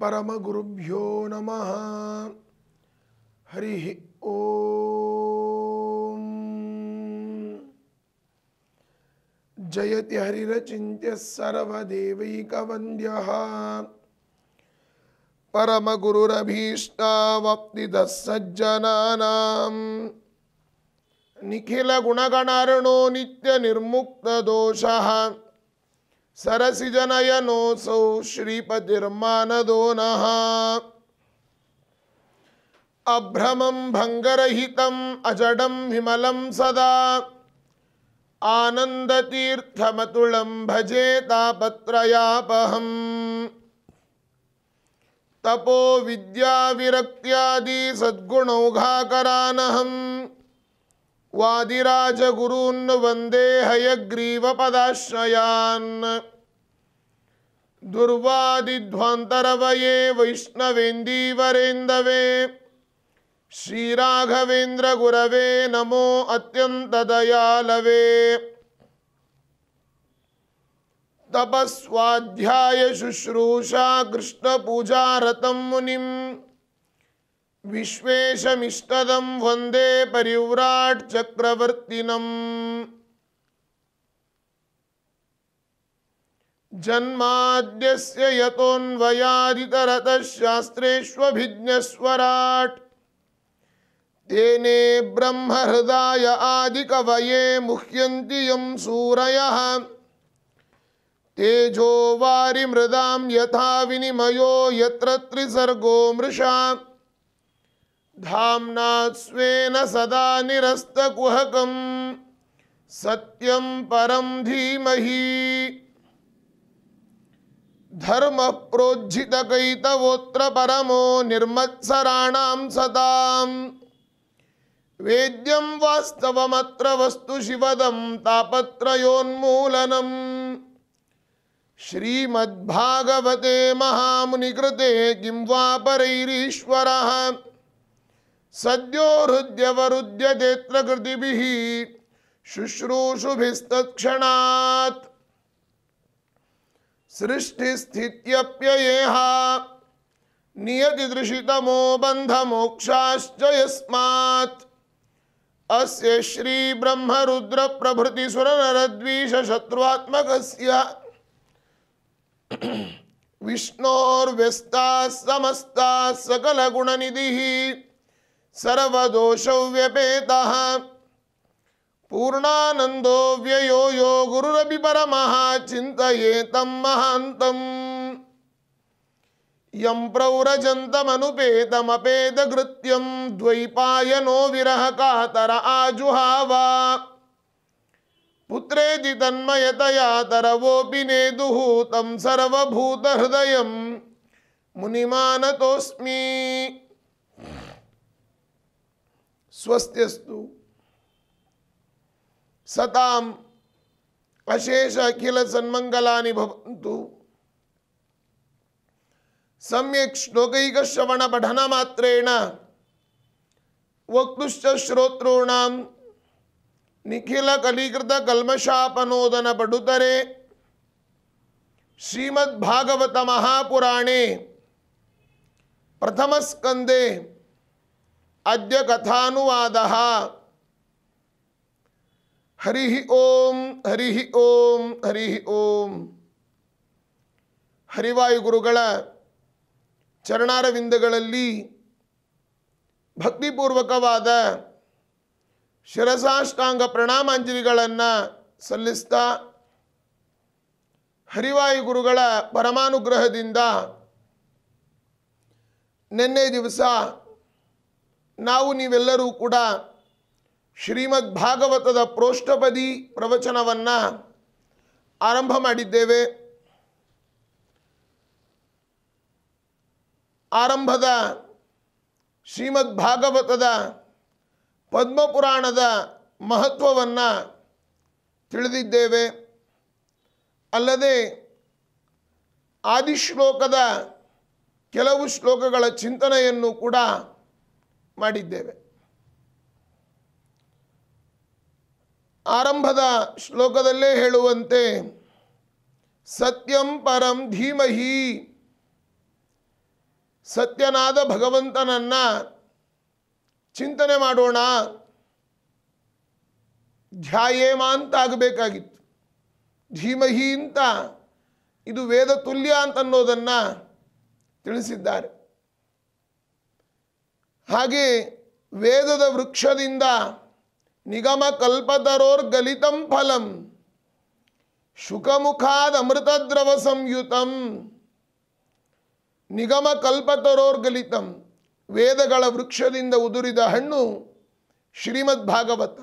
परम गुरुभ्यो नम हरि ओ जयति हरिचित हरिरचिन्त्यः सर्वदेवैकवन्द्यः परमगुरुरभीष्टावप्तितः सज्जनानाम् निखिलगुणगणार्णो नित्यनिर्मुक्तदोषः सौ श्रीपतिर्मानदो नः अभ्रमं भंगरहितं अजडं विमलं सदा आनन्दतीर्थमतुलं भजे तापत्रयापहम् तपो विद्याविरक्त्यादि सद्गुणौघाकरानहम् वादिराजगुरून् वंदे हयग्रीवपदाश्रयान् दुर्वादिध्वान्तरवये वैष्णवेन्दीवरेन्दवे श्रीराघवेन्द्रगुरवे नमो अत्यन्तदयालवे तपस्वाध्यायशुश्रूषा कृष्णपूजारतं मुनिम् विश्वेशमिष्टदं परिव्राट परिव्राट्चक्रवर्तिनम् जन्माद्यस्य यतोऽन्वयादितरतः शास्त्रेष्वभिज्ञस्वराट् तेने ब्रह्महृदाय आदिकवये मुह्यन्ति यं सूरयः तेजो वारिमृदां यथा विनिमयो यत्र त्रिसर्गो मृषा धामना स्वेन सदा निरस्तकुहकं सत्यं परं धीमहि धर्मप्रोज्झितकैतवोऽत्र परमो निर्मत्सराणां सताम् वेद्यं वास्तवमत्र शिवदम तापत्रयोन्मूलनम् श्रीमद्भागवते महामुनिकृते किं वा परैरीश्वरः सद्यो हृदय सद्योहृद्यवरुद्य नेत्रकृतिभिः शुश्रूषुभिस्तत्क्षणात् सृष्टिस्थित्यप्ययेह नियतिदृशितमो बन्धमोक्षाश्च यस्मात् अस्य समस्ता सकल गुण निधि सर्वदोषौ व्यपेत पूर्णानंदो व्ययो यो गुरुरपि परमः चिन्तयेतं महान्तम् यं प्रौरजन्तमनुपेतमपेदकृत्यं द्वैपायनो कातर आजुहाव पुत्रे तन्मयतया तरवोऽपि नेदुः तं सर्वभूतहृदयं मुनिमानतोऽस्मि ಸ್ವಸ್ತಿಸ್ತು ಸತಾಂ ಅಶೇಷ ಅಖಿಲ ಸನ್ಮಂಗಲಾನಿ ಭವಂತು ಸಮ್ಯಕ್ ಶ್ಲೋಕೈಕ ಶ್ರವಣ ಪಠನ ಮಾತ್ರೇಣ ವಕ್ತುಶ್ಚ ಶ್ರೋತೃಣಾಂ ನಿಖಿಲ ಕಲಿಕೃತ ಕಲ್ಮಶಾಪನೋದನ ಪಡುತರೆ ಶ್ರೀಮದ್ಭಾಗವತ ಮಹಾಪುರಾಣೆ ಪ್ರಥಮಸ್ಕಂದೆ ಅದ್ಯ ಕಥಾನುವಾದ ಹರಿಹಿ ಓಂ ಹರಿಹಿ ಓಂ ಹರಿ ಓಂ ಹರಿವಾಯುಗುರುಗಳ ಚರಣಾರವಿಂದಗಳಲ್ಲಿ ಭಕ್ತಿಪೂರ್ವಕವಾದ ಶಿರಸಾಷ್ಟಾಂಗ ಪ್ರಣಾಮಾಂಜಲಿಗಳನ್ನು ಸಲ್ಲಿಸ್ತಾ ಹರಿವಾಯುಗುರುಗಳ ಪರಮಾನುಗ್ರಹದಿಂದ ನಿನ್ನೆ ದಿವಸ ನಾವು ನೀವೆಲ್ಲರೂ ಕೂಡ ಶ್ರೀಮದ್ ಭಾಗವತದ ಪ್ರೋಷ್ಠಪದಿ ಪ್ರವಚನವನ್ನು ಆರಂಭ ಮಾಡಿದ್ದೇವೆ ಆರಂಭದ ಶ್ರೀಮದ್ ಭಾಗವತದ ಪದ್ಮಪುರಾಣದ ಮಹತ್ವವನ್ನು ತಿಳಿದಿದ್ದೇವೆ ಅಲ್ಲದೆ ಆದಿಶ್ಲೋಕದ ಕೆಲವು ಶ್ಲೋಕಗಳ ಚಿಂತನೆಯನ್ನು ಕೂಡ ಮಾಡಿದ್ದೇವೆ ಆರಂಭದ ಶ್ಲೋಕದಲ್ಲೇ ಹೇಳುವಂತೆ ಸತ್ಯಂ ಪರಂ ಧೀಮಹಿ ಸತ್ಯನಾದ ಭಗವಂತನನ್ನು ಚಿಂತನೆ ಮಾಡೋಣ ಧ್ಯಾಯೇಮ ಅಂತ ಆಗಬೇಕಾಗಿತ್ತು ಧೀಮಹಿ ಅಂತ ಇದು ವೇದ ತುಲ್ಯ ಅಂತನ್ನೋದನ್ನು ತಿಳಿಸಿದ್ದಾರೆ ಹಾಗೆ ವೇದದ ವೃಕ್ಷದಿಂದ ನಿಗಮ ಕಲ್ಪತರೋರ್ ಗಲಿತಂ ಫಲಂ ಶುಕಮುಖಾದ ದ್ರವ ಸಂಯುತಂ ನಿಗಮ ಕಲ್ಪತರೋರ್ ಗಲಿತಂ ವೇದಗಳ ವೃಕ್ಷದಿಂದ ಉದುರಿದ ಹಣ್ಣು ಶ್ರೀಮದ್ ಭಾಗವತ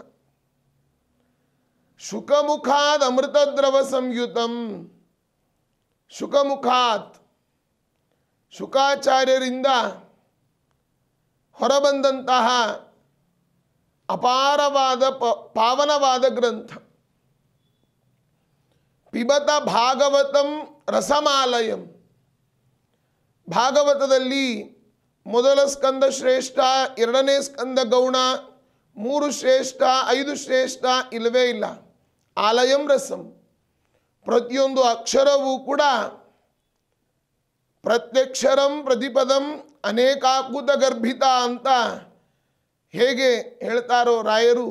ಶುಕಮುಖಾದ ದ್ರವ ಸಂಯುತಂ ಶುಕಮುಖಾತ್ ಶುಕಾಚಾರ್ಯರಿಂದ ಹೊರಬಂದಂತಹ ಅಪಾರವಾದ ಪ ಪಾವನವಾದ ಗ್ರಂಥ ಪಿಬತ ಭಾಗವತಂ ರಸಮಾಲಯಂ ಭಾಗವತದಲ್ಲಿ ಮೊದಲ ಸ್ಕಂದ ಶ್ರೇಷ್ಠ ಎರಡನೇ ಸ್ಕಂದ ಗೌಣ ಮೂರು ಶ್ರೇಷ್ಠ ಐದು ಶ್ರೇಷ್ಠ ಇಲ್ಲವೇ ಇಲ್ಲ ಆಲಯಂ ರಸಂ ಪ್ರತಿಯೊಂದು ಅಕ್ಷರವೂ ಕೂಡ ಪ್ರತ್ಯಕ್ಷರಂ ಪ್ರತಿಪದಂ ಅನೇಕಾಕುತ ಗರ್ಭಿತ ಅಂತ ಹೇಗೆ ಹೇಳ್ತಾರೋ ರಾಯರು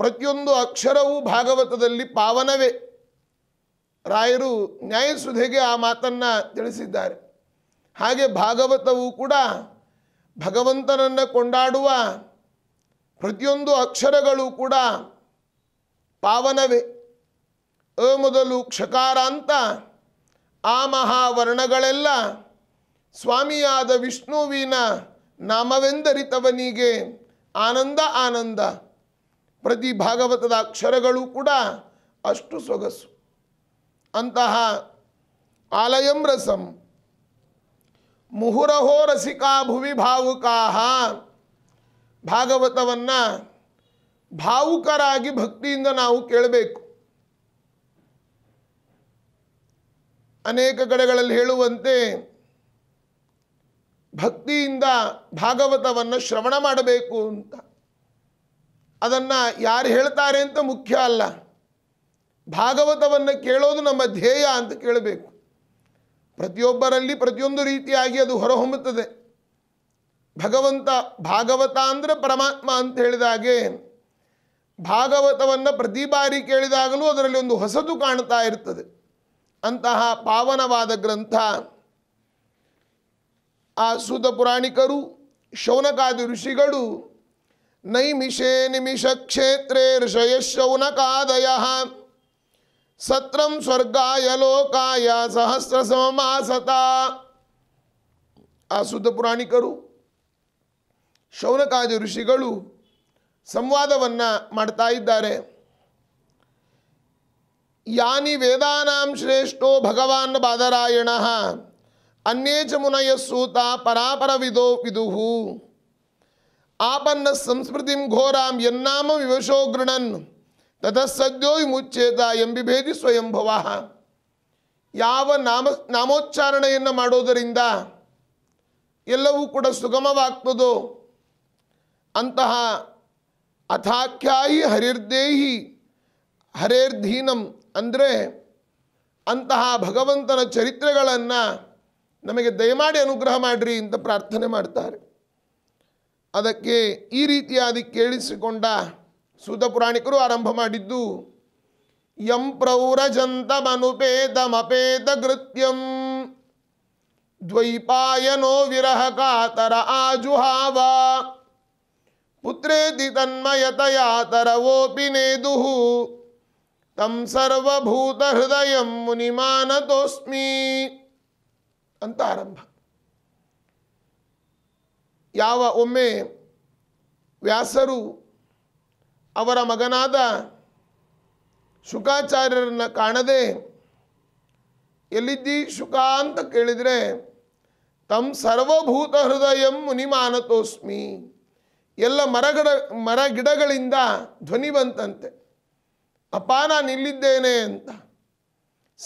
ಪ್ರತಿಯೊಂದು ಅಕ್ಷರವೂ ಭಾಗವತದಲ್ಲಿ ಪಾವನವೇ ರಾಯರು ನ್ಯಾಯಸುಧೆಗೆ ಆ ಮಾತನ್ನು ತಿಳಿಸಿದ್ದಾರೆ ಹಾಗೆ ಭಾಗವತವು ಕೂಡ ಭಗವಂತನನ್ನು ಕೊಂಡಾಡುವ ಪ್ರತಿಯೊಂದು ಅಕ್ಷರಗಳು ಕೂಡ ಪಾವನವೇ ಅ ಮೊದಲು ಕ್ಷಕಾರ ಅಂತ ಆ ಮಹಾವರ್ಣಗಳೆಲ್ಲ ಸ್ವಾಮಿಯಾದ ವಿಷ್ಣುವಿನ ನಾಮವೆಂದರಿತವನಿಗೆ ಆನಂದ ಆನಂದ ಪ್ರತಿ ಭಾಗವತದ ಅಕ್ಷರಗಳು ಕೂಡ ಅಷ್ಟು ಸೊಗಸು ಅಂತಹ ಆಲಯಂ ರಸಂ ಮುಹುರಹೋ ರಸಿಕಾ ಭುವಿ ಭಾವುಕಾಹ ಭಾಗವತವನ್ನು ಭಾವುಕರಾಗಿ ಭಕ್ತಿಯಿಂದ ನಾವು ಕೇಳಬೇಕು ಅನೇಕ ಕಡೆಗಳಲ್ಲಿ ಹೇಳುವಂತೆ ಭಕ್ತಿಯಿಂದ ಭಾಗವತವನ್ನು ಶ್ರವಣ ಮಾಡಬೇಕು ಅಂತ ಅದನ್ನು ಯಾರು ಹೇಳ್ತಾರೆ ಅಂತ ಮುಖ್ಯ ಅಲ್ಲ ಭಾಗವತವನ್ನು ಕೇಳೋದು ನಮ್ಮ ಧ್ಯೇಯ ಅಂತ ಕೇಳಬೇಕು ಪ್ರತಿಯೊಬ್ಬರಲ್ಲಿ ಪ್ರತಿಯೊಂದು ರೀತಿಯಾಗಿ ಅದು ಹೊರಹೊಮ್ಮುತ್ತದೆ ಭಗವಂತ ಭಾಗವತ ಅಂದರೆ ಪರಮಾತ್ಮ ಅಂತ ಹೇಳಿದಾಗೆ ಭಾಗವತವನ್ನು ಪ್ರತಿ ಬಾರಿ ಕೇಳಿದಾಗಲೂ ಅದರಲ್ಲಿ ಒಂದು ಹೊಸದು ಕಾಣ್ತಾ ಇರ್ತದೆ ಅಂತಹ ಪಾವನವಾದ ಗ್ರಂಥ ಆ ಸುತ ಪುರಾಣಿಕರು ಶೌನಕಾದಿ ಋಷಿಗಳು ನೈಮಿಷೇ ನಿಮಿಷ ಕ್ಷೇತ್ರೇ ಋಷಯ ಶೌನಕಾದಯ ಸತ್ರಂ ಸ್ವರ್ಗಾಯ ಲೋಕಾಯ ಸಹಸ್ರ ಸಮಾಸತ ಆ ಪುರಾಣಿಕರು ಶೌನಕಾದಿ ಋಷಿಗಳು ಸಂವಾದವನ್ನು ಮಾಡ್ತಾ ಇದ್ದಾರೆ ಯಾನಿ ವೇದಾನಾಂ ಶ್ರೇಷ್ಠೋ ಭಗವಾನ್ ಬಾದರಾಯಣ ಅನ್ಯೇಜ ಮುನಯ ಸೂತ ಪರಾಪರ ವಿದೋ ವಿದುಹು ಆಪನ್ನ ಸಂಸ್ಮೃತಿ ಘೋರಾಂ ಎನ್ನಾಮ ವಿವಶೋ ಗೃಣನ್ ತತಃ ಸದ್ಯೋ ವಿಮುಚ್ಚೇತ ಎಂಬಿಭೇದಿ ಸ್ವಯಂಭವ ಯಾವ ನಾಮ ನಾಮೋಚ್ಚಾರಣೆಯನ್ನು ಮಾಡೋದರಿಂದ ಎಲ್ಲವೂ ಕೂಡ ಸುಗಮವಾಗ್ತದೋ ಅಂತಹ ಅಥಾಖ್ಯಾಯಿ ಹರಿರ್ದೇಹಿ ಹರೇರ್ಧೀನಂ ಅಂದರೆ ಅಂತಹ ಭಗವಂತನ ಚರಿತ್ರೆಗಳನ್ನು ನಮಗೆ ದಯಮಾಡಿ ಅನುಗ್ರಹ ಮಾಡಿರಿ ಅಂತ ಪ್ರಾರ್ಥನೆ ಮಾಡ್ತಾರೆ ಅದಕ್ಕೆ ಈ ರೀತಿಯಾಗಿ ಕೇಳಿಸಿಕೊಂಡ ಸುತ ಪುರಾಣಿಕರು ಆರಂಭ ಮಾಡಿದ್ದು ಯಂ ಮಪೇತ ಕೃತ್ಯಂ ದ್ವೈಪಾಯನೋ ವಿರಹ ಕಾತರ ಆಜುಹಾವ ಪುತ್ರೇತಿ ಓಪಿ ನೇದು ತಂ ಸರ್ವಭೂತ ಹೃದಯಂ ಮುನಿಮಾನತೋಸ್ಮಿ ಅಂತ ಆರಂಭ ಯಾವ ಒಮ್ಮೆ ವ್ಯಾಸರು ಅವರ ಮಗನಾದ ಶುಕಾಚಾರ್ಯರನ್ನು ಕಾಣದೆ ಎಲ್ಲಿದ್ದಿ ಶುಕ ಅಂತ ಕೇಳಿದರೆ ತಮ್ಮ ಸರ್ವಭೂತ ಹೃದಯ ಮುನಿಮಾನತೋಸ್ಮಿ ಎಲ್ಲ ಮರಗಿಡ ಮರಗಿಡಗಳಿಂದ ಧ್ವನಿ ಬಂತಂತೆ ಅಪಾನ ನಿಲ್ಲಿದ್ದೇನೆ ಅಂತ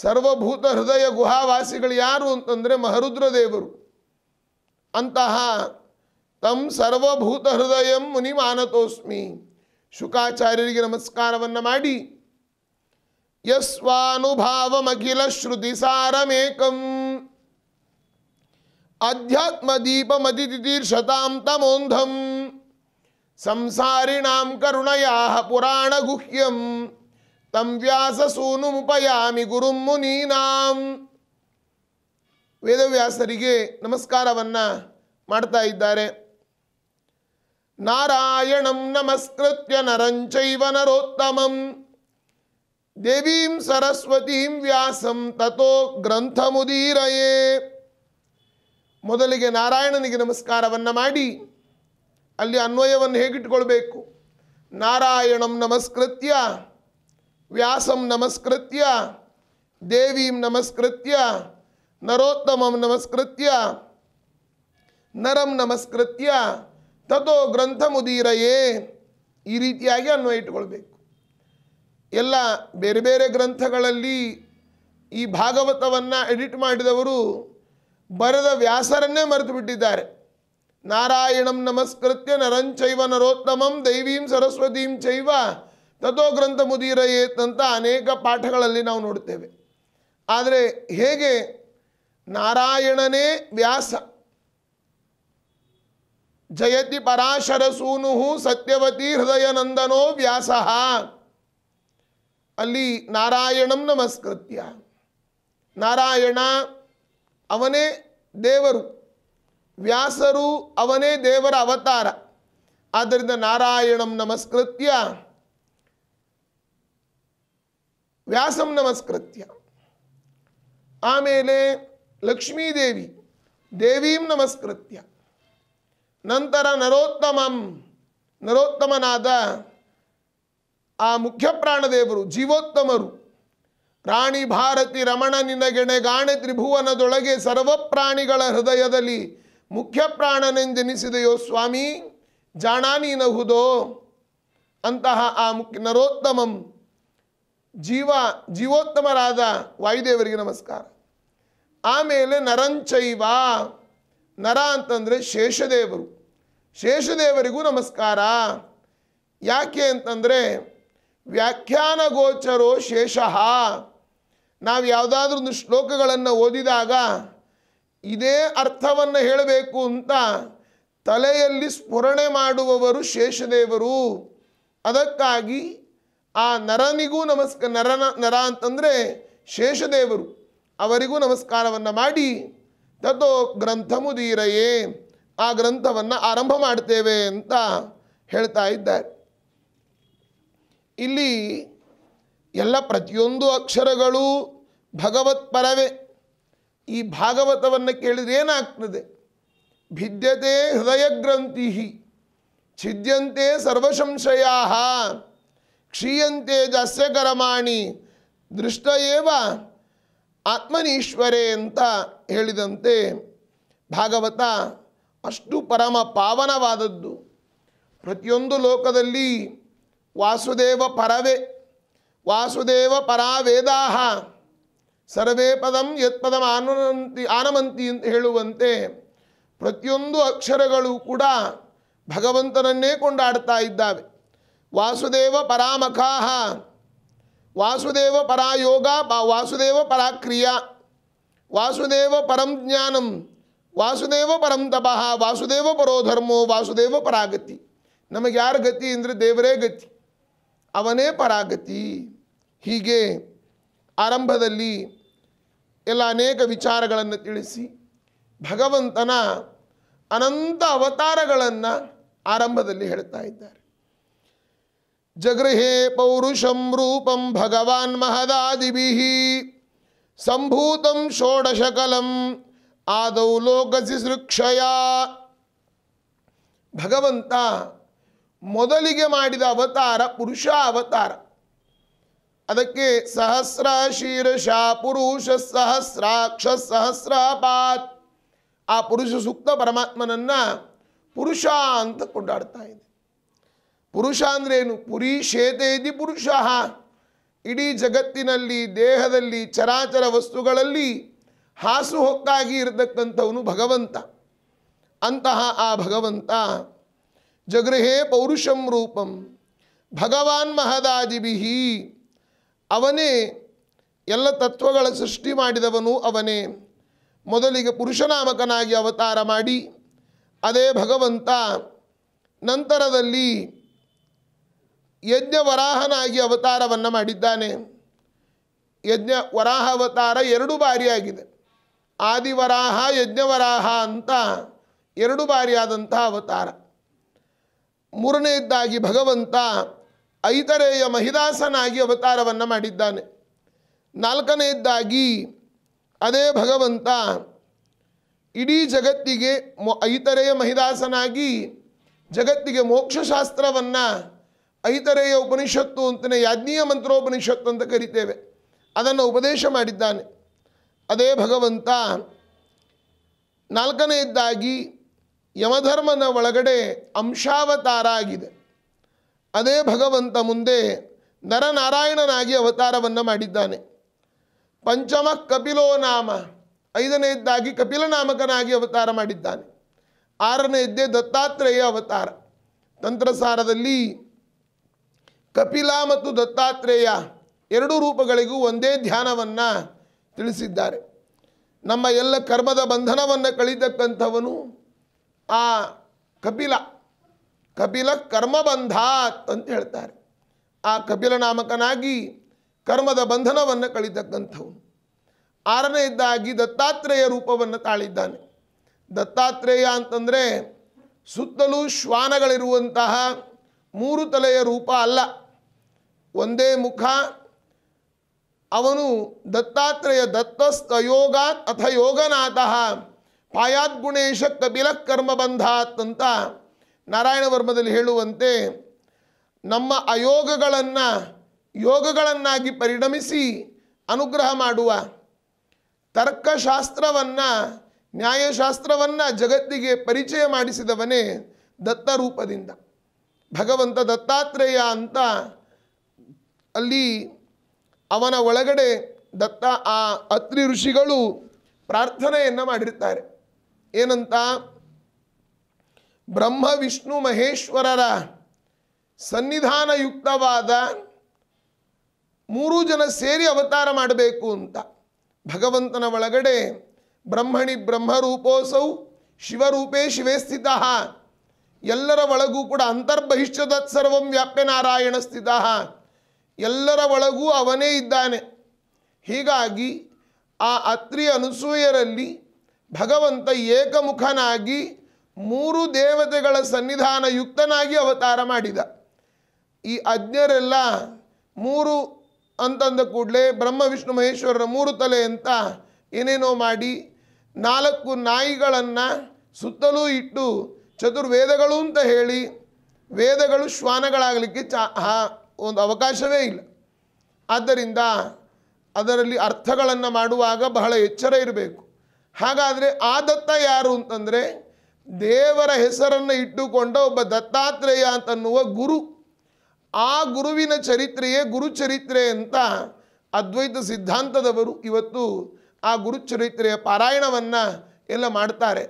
ಸರ್ವಭೂತ ಹೃದಯ ಗುಹಾವಾಸಿಗಳು ಯಾರು ಅಂತಂದರೆ ಮಹರುದ್ರದೇವರು ಅಂತಹ ತಂ ಸರ್ವಭೂತ ಹೃದಯಂ ಮುನಿ ಮಾನತೋಸ್ಮಿ ಶುಕಾಚಾರ್ಯರಿಗೆ ನಮಸ್ಕಾರವನ್ನು ಮಾಡಿ ಯಸ್ವಾನುಭಾವಮಖಿಲ ಶ್ರುತಿ ಸಾರಮೇಕಂ ಅಧ್ಯಾತ್ಮ ದೀಪಮತಿತಿರ್ಷತಾಂ ತಮೋಂಧಂ ಸಂಸಾರಿಣಾಂ ಕರುಣಯಾ ಪುರಾಣ ಗುಹ್ಯಂ ತಂ ವ್ಯಾಸ ಮುಪಯಾಮಿ ಗುರು ಮುನೀನಾಂ ವೇದವ್ಯಾಸರಿಗೆ ನಮಸ್ಕಾರವನ್ನು ಮಾಡ್ತಾ ಇದ್ದಾರೆ ನಾರಾಯಣಂ ನಮಸ್ಕೃತ್ಯ ನರಂಚೈವ ನರೋತ್ತಮಂ ದೇವೀಂ ಸರಸ್ವತೀಂ ವ್ಯಾಸಂ ತಥೋ ಗ್ರಂಥ ಮುದೀರಯೇ ಮೊದಲಿಗೆ ನಾರಾಯಣನಿಗೆ ನಮಸ್ಕಾರವನ್ನು ಮಾಡಿ ಅಲ್ಲಿ ಅನ್ವಯವನ್ನು ಹೇಗಿಟ್ಕೊಳ್ಬೇಕು ನಾರಾಯಣಂ ನಮಸ್ಕೃತ್ಯ ವ್ಯಾಸಂ ನಮಸ್ಕೃತ್ಯ ದೇವೀಂ ನಮಸ್ಕೃತ್ಯ ನರೋತ್ತಮಂ ನಮಸ್ಕೃತ್ಯ ನರಂ ನಮಸ್ಕೃತ್ಯ ತಥೋ ಗ್ರಂಥ ಮುದೀರಯೇ ಈ ರೀತಿಯಾಗಿ ಅನ್ವಯ ಇಟ್ಕೊಳ್ಬೇಕು ಎಲ್ಲ ಬೇರೆ ಬೇರೆ ಗ್ರಂಥಗಳಲ್ಲಿ ಈ ಭಾಗವತವನ್ನು ಎಡಿಟ್ ಮಾಡಿದವರು ಬರೆದ ವ್ಯಾಸರನ್ನೇ ಮರೆತು ಬಿಟ್ಟಿದ್ದಾರೆ ನಾರಾಯಣಂ ನಮಸ್ಕೃತ್ಯ ನರಂಚೈವ ನರೋತ್ತಮಂ ದೈವೀಂ ಸರಸ್ವತೀಂ ಚೈವ ತಥೋ ಗ್ರಂಥ ಮುದೀರ ಏತಂತ ಅನೇಕ ಪಾಠಗಳಲ್ಲಿ ನಾವು ನೋಡ್ತೇವೆ ಆದರೆ ಹೇಗೆ ನಾರಾಯಣನೇ ವ್ಯಾಸ ಜಯತಿ ಪರಾಶರ ಸತ್ಯವತಿ ಹೃದಯನಂದನೋ ವ್ಯಾಸ ಅಲ್ಲಿ ನಾರಾಯಣಂ ನಮಸ್ಕೃತ್ಯ ನಾರಾಯಣ ಅವನೇ ದೇವರು ವ್ಯಾಸರು ಅವನೇ ದೇವರ ಅವತಾರ ಆದ್ದರಿಂದ ನಾರಾಯಣಂ ನಮಸ್ಕೃತ್ಯ ವ್ಯಾಸಂ ನಮಸ್ಕೃತ್ಯ ಆಮೇಲೆ ಲಕ್ಷ್ಮೀದೇವಿ ದೇವೀಂ ನಮಸ್ಕೃತ್ಯ ನಂತರ ನರೋತ್ತಮಂ ನರೋತ್ತಮನಾದ ಆ ಮುಖ್ಯ ಪ್ರಾಣದೇವರು ಜೀವೋತ್ತಮರು ರಾಣಿ ಭಾರತಿ ರಮಣ ನಿನಗೆಣೆ ಗಾಣೆ ತ್ರಿಭುವನದೊಳಗೆ ಸರ್ವ ಪ್ರಾಣಿಗಳ ಹೃದಯದಲ್ಲಿ ಮುಖ್ಯ ಪ್ರಾಣನೆಂದೆನಿಸಿದೆಯೋ ಸ್ವಾಮಿ ಜಾಣಾನಿ ನೀನಹುದೋ ಅಂತಹ ಆ ಮುಖ್ಯ ನರೋತ್ತಮಂ ಜೀವ ಜೀವೋತ್ತಮರಾದ ವಾಯುದೇವರಿಗೆ ನಮಸ್ಕಾರ ಆಮೇಲೆ ನರಂಚೈವ ನರ ಅಂತಂದರೆ ಶೇಷದೇವರು ಶೇಷದೇವರಿಗೂ ನಮಸ್ಕಾರ ಯಾಕೆ ಅಂತಂದರೆ ವ್ಯಾಖ್ಯಾನ ಗೋಚರೋ ಶೇಷ ನಾವು ಯಾವುದಾದ್ರೂ ಒಂದು ಶ್ಲೋಕಗಳನ್ನು ಓದಿದಾಗ ಇದೇ ಅರ್ಥವನ್ನು ಹೇಳಬೇಕು ಅಂತ ತಲೆಯಲ್ಲಿ ಸ್ಫುರಣೆ ಮಾಡುವವರು ಶೇಷದೇವರು ಅದಕ್ಕಾಗಿ ಆ ನರನಿಗೂ ನಮಸ್ಕ ನರನ ನರ ಅಂತಂದರೆ ಶೇಷದೇವರು ಅವರಿಗೂ ನಮಸ್ಕಾರವನ್ನು ಮಾಡಿ ತಥೋ ಗ್ರಂಥಮುದೀರಯೇ ಆ ಗ್ರಂಥವನ್ನು ಆರಂಭ ಮಾಡ್ತೇವೆ ಅಂತ ಹೇಳ್ತಾ ಇದ್ದಾರೆ ಇಲ್ಲಿ ಎಲ್ಲ ಪ್ರತಿಯೊಂದು ಅಕ್ಷರಗಳು ಭಗವತ್ ಪರವೇ ಈ ಭಾಗವತವನ್ನು ಕೇಳಿದರೆ ಏನಾಗ್ತದೆ ಭಿದ್ಯತೆ ಹೃದಯ ಗ್ರಂಥಿ ಛಿದ್ಯಂತೆ ಸರ್ವಸಂಶಯ ಕ್ಷೀಯಂತೆ ದಸ್ಯ ಕರಮಾಣಿ ದೃಷ್ಟ ಆತ್ಮನೀಶ್ವರೇ ಅಂತ ಹೇಳಿದಂತೆ ಭಾಗವತ ಅಷ್ಟು ಪರಮ ಪಾವನವಾದದ್ದು ಪ್ರತಿಯೊಂದು ಲೋಕದಲ್ಲಿ ವಾಸುದೇವ ಪರವೇ ವಾಸುದೇವ ಪರಾವೇದಾಹ ಸರ್ವೇ ಪದಂ ಯತ್ಪದಂ ಆನಂತಿ ಆನಮಂತಿ ಅಂತ ಹೇಳುವಂತೆ ಪ್ರತಿಯೊಂದು ಅಕ್ಷರಗಳು ಕೂಡ ಭಗವಂತನನ್ನೇ ಕೊಂಡಾಡ್ತಾ ಇದ್ದಾವೆ ವಾಸುದೇವ ಪರಾಮಖಾಹ ವಾಸುದೇವ ಪರಾಯೋಗ ವಾಸುದೇವ ಪರಾಕ್ರಿಯ ವಾಸುದೇವ ಪರಂ ಜ್ಞಾನಂ ವಾಸುದೇವ ಪರಂ ತಪಃ ವಾಸುದೇವ ಪರೋಧರ್ಮೋ ವಾಸುದೇವ ಪರಾಗತಿ ನಮಗೆ ಯಾರ ಗತಿ ಅಂದರೆ ದೇವರೇ ಗತಿ ಅವನೇ ಪರಾಗತಿ ಹೀಗೆ ಆರಂಭದಲ್ಲಿ ಎಲ್ಲ ಅನೇಕ ವಿಚಾರಗಳನ್ನು ತಿಳಿಸಿ ಭಗವಂತನ ಅನಂತ ಅವತಾರಗಳನ್ನು ಆರಂಭದಲ್ಲಿ ಹೇಳ್ತಾ ಇದ್ದಾರೆ ಜಗೃಹೇ ಪೌರುಷಂ ರೂಪಂ ಭಗವಾನ್ ಮಹದಾದಿಭಿ ಸಂಭೂತಂ ಷೋಡಶಕಲಂ ಆದೌ ಲೋಕಸಿ ಸೃಕ್ಷಯ ಭಗವಂತ ಮೊದಲಿಗೆ ಮಾಡಿದ ಅವತಾರ ಪುರುಷ ಅವತಾರ ಅದಕ್ಕೆ ಸಹಸ್ರ ಶೀರ್ಷ ಪುರುಷ ಸಹಸ್ರಾಕ್ಷ ಸಹಸ್ರಪಾತ್ ಆ ಪುರುಷ ಸೂಕ್ತ ಪರಮಾತ್ಮನನ್ನ ಪುರುಷ ಅಂತ ಕೊಂಡಾಡ್ತಾ ಇದೆ ಪುರುಷ ಅಂದ್ರೇನು ಪುರಿ ಶೇತೇದಿ ಪುರುಷ ಇಡೀ ಜಗತ್ತಿನಲ್ಲಿ ದೇಹದಲ್ಲಿ ಚರಾಚರ ವಸ್ತುಗಳಲ್ಲಿ ಹಾಸು ಹೊಕ್ಕಾಗಿ ಇರತಕ್ಕಂಥವನು ಭಗವಂತ ಅಂತಹ ಆ ಭಗವಂತ ಜಗೃಹೇ ಪೌರುಷಂ ರೂಪಂ ಭಗವಾನ್ ಮಹದಾದಿಬಿಹಿ ಅವನೇ ಎಲ್ಲ ತತ್ವಗಳ ಸೃಷ್ಟಿ ಮಾಡಿದವನು ಅವನೇ ಮೊದಲಿಗೆ ಪುರುಷನಾಮಕನಾಗಿ ಅವತಾರ ಮಾಡಿ ಅದೇ ಭಗವಂತ ನಂತರದಲ್ಲಿ ಯಜ್ಞ ವರಾಹನಾಗಿ ಅವತಾರವನ್ನು ಮಾಡಿದ್ದಾನೆ ಯಜ್ಞ ವರಾಹ ಅವತಾರ ಎರಡು ಬಾರಿಯಾಗಿದೆ ಆದಿವರಾಹ ಯಜ್ಞವರಾಹ ಅಂತ ಎರಡು ಬಾರಿಯಾದಂಥ ಅವತಾರ ಮೂರನೆಯದ್ದಾಗಿ ಭಗವಂತ ಐತರೇಯ ಮಹಿದಾಸನಾಗಿ ಅವತಾರವನ್ನು ಮಾಡಿದ್ದಾನೆ ನಾಲ್ಕನೆಯದ್ದಾಗಿ ಅದೇ ಭಗವಂತ ಇಡೀ ಜಗತ್ತಿಗೆ ಮೊ ಐತರೆಯ ಮಹಿದಾಸನಾಗಿ ಜಗತ್ತಿಗೆ ಮೋಕ್ಷಶಾಸ್ತ್ರವನ್ನು ಐತರೆಯ ಉಪನಿಷತ್ತು ಅಂತಲೇ ಯಾಜ್ಞೀಯ ಮಂತ್ರೋಪನಿಷತ್ತು ಅಂತ ಕರಿತೇವೆ ಅದನ್ನು ಉಪದೇಶ ಮಾಡಿದ್ದಾನೆ ಅದೇ ಭಗವಂತ ನಾಲ್ಕನೆಯದ್ದಾಗಿ ಯಮಧರ್ಮನ ಒಳಗಡೆ ಅಂಶಾವತಾರ ಆಗಿದೆ ಅದೇ ಭಗವಂತ ಮುಂದೆ ನರನಾರಾಯಣನಾಗಿ ಅವತಾರವನ್ನು ಮಾಡಿದ್ದಾನೆ ಪಂಚಮ ಕಪಿಲೋ ನಾಮ ಐದನೆಯದ್ದಾಗಿ ಕಪಿಲನಾಮಕನಾಗಿ ಅವತಾರ ಮಾಡಿದ್ದಾನೆ ಆರನೆಯದ್ದೇ ದತ್ತಾತ್ರೇಯ ಅವತಾರ ತಂತ್ರಸಾರದಲ್ಲಿ ಕಪಿಲ ಮತ್ತು ದತ್ತಾತ್ರೇಯ ಎರಡು ರೂಪಗಳಿಗೂ ಒಂದೇ ಧ್ಯಾನವನ್ನು ತಿಳಿಸಿದ್ದಾರೆ ನಮ್ಮ ಎಲ್ಲ ಕರ್ಮದ ಬಂಧನವನ್ನು ಕಳಿತಕ್ಕಂಥವನು ಆ ಕಪಿಲ ಕಪಿಲ ಕರ್ಮಬಂಧಾತ್ ಅಂತ ಹೇಳ್ತಾರೆ ಆ ಕಪಿಲ ನಾಮಕನಾಗಿ ಕರ್ಮದ ಬಂಧನವನ್ನು ಕಳಿತಕ್ಕಂಥವನು ಆರನೆಯದ್ದಾಗಿ ದತ್ತಾತ್ರೇಯ ರೂಪವನ್ನು ತಾಳಿದ್ದಾನೆ ದತ್ತಾತ್ರೇಯ ಅಂತಂದರೆ ಸುತ್ತಲೂ ಶ್ವಾನಗಳಿರುವಂತಹ ಮೂರು ತಲೆಯ ರೂಪ ಅಲ್ಲ ಒಂದೇ ಮುಖ ಅವನು ದತ್ತಾತ್ರೇಯ ದತ್ತಸ್ತಯೋಗಾತ್ ಅಥ ಯೋಗನಾಥ ಪಾಯಾತ್ ಗುಣೇಶ ಕಬಿಲ ಬಂಧಾತ್ ಅಂತ ನಾರಾಯಣ ವರ್ಮದಲ್ಲಿ ಹೇಳುವಂತೆ ನಮ್ಮ ಅಯೋಗಗಳನ್ನು ಯೋಗಗಳನ್ನಾಗಿ ಪರಿಣಮಿಸಿ ಅನುಗ್ರಹ ಮಾಡುವ ತರ್ಕಶಾಸ್ತ್ರವನ್ನು ನ್ಯಾಯಶಾಸ್ತ್ರವನ್ನು ಜಗತ್ತಿಗೆ ಪರಿಚಯ ಮಾಡಿಸಿದವನೇ ದತ್ತರೂಪದಿಂದ ಭಗವಂತ ದತ್ತಾತ್ರೇಯ ಅಂತ ಅಲ್ಲಿ ಅವನ ಒಳಗಡೆ ದತ್ತ ಆ ಅತ್ರಿ ಋಷಿಗಳು ಪ್ರಾರ್ಥನೆಯನ್ನು ಮಾಡಿರ್ತಾರೆ ಏನಂತ ಬ್ರಹ್ಮ ವಿಷ್ಣು ಮಹೇಶ್ವರರ ಸನ್ನಿಧಾನಯುಕ್ತವಾದ ಮೂರು ಜನ ಸೇರಿ ಅವತಾರ ಮಾಡಬೇಕು ಅಂತ ಭಗವಂತನ ಒಳಗಡೆ ಬ್ರಹ್ಮಣಿ ಬ್ರಹ್ಮರೂಪೋಸೌ ಶಿವರೂಪೇ ಶಿವೇ ಸ್ಥಿತ ಎಲ್ಲರ ಒಳಗೂ ಕೂಡ ಅಂತರ್ಬಹಿಷ್ಠದ ಸರ್ವಂ ವ್ಯಾಪ್ಯ ನಾರಾಯಣ ಸ್ಥಿತ ಎಲ್ಲರ ಒಳಗೂ ಅವನೇ ಇದ್ದಾನೆ ಹೀಗಾಗಿ ಆ ಅತ್ರಿ ಅನುಸೂಯರಲ್ಲಿ ಭಗವಂತ ಏಕಮುಖನಾಗಿ ಮೂರು ದೇವತೆಗಳ ಸನ್ನಿಧಾನ ಯುಕ್ತನಾಗಿ ಅವತಾರ ಮಾಡಿದ ಈ ಅಜ್ಞರೆಲ್ಲ ಮೂರು ಅಂತಂದ ಕೂಡಲೇ ಬ್ರಹ್ಮ ವಿಷ್ಣು ಮಹೇಶ್ವರರ ಮೂರು ತಲೆ ಅಂತ ಏನೇನೋ ಮಾಡಿ ನಾಲ್ಕು ನಾಯಿಗಳನ್ನು ಸುತ್ತಲೂ ಇಟ್ಟು ಚತುರ್ವೇದಗಳು ಅಂತ ಹೇಳಿ ವೇದಗಳು ಶ್ವಾನಗಳಾಗಲಿಕ್ಕೆ ಚಾ ಒಂದು ಅವಕಾಶವೇ ಇಲ್ಲ ಆದ್ದರಿಂದ ಅದರಲ್ಲಿ ಅರ್ಥಗಳನ್ನು ಮಾಡುವಾಗ ಬಹಳ ಎಚ್ಚರ ಇರಬೇಕು ಹಾಗಾದರೆ ಆ ದತ್ತ ಯಾರು ಅಂತಂದರೆ ದೇವರ ಹೆಸರನ್ನು ಇಟ್ಟುಕೊಂಡ ಒಬ್ಬ ದತ್ತಾತ್ರೇಯ ಅಂತನ್ನುವ ಗುರು ಆ ಗುರುವಿನ ಚರಿತ್ರೆಯೇ ಗುರುಚರಿತ್ರೆ ಅಂತ ಅದ್ವೈತ ಸಿದ್ಧಾಂತದವರು ಇವತ್ತು ಆ ಗುರುಚರಿತ್ರೆಯ ಪಾರಾಯಣವನ್ನು ಎಲ್ಲ ಮಾಡ್ತಾರೆ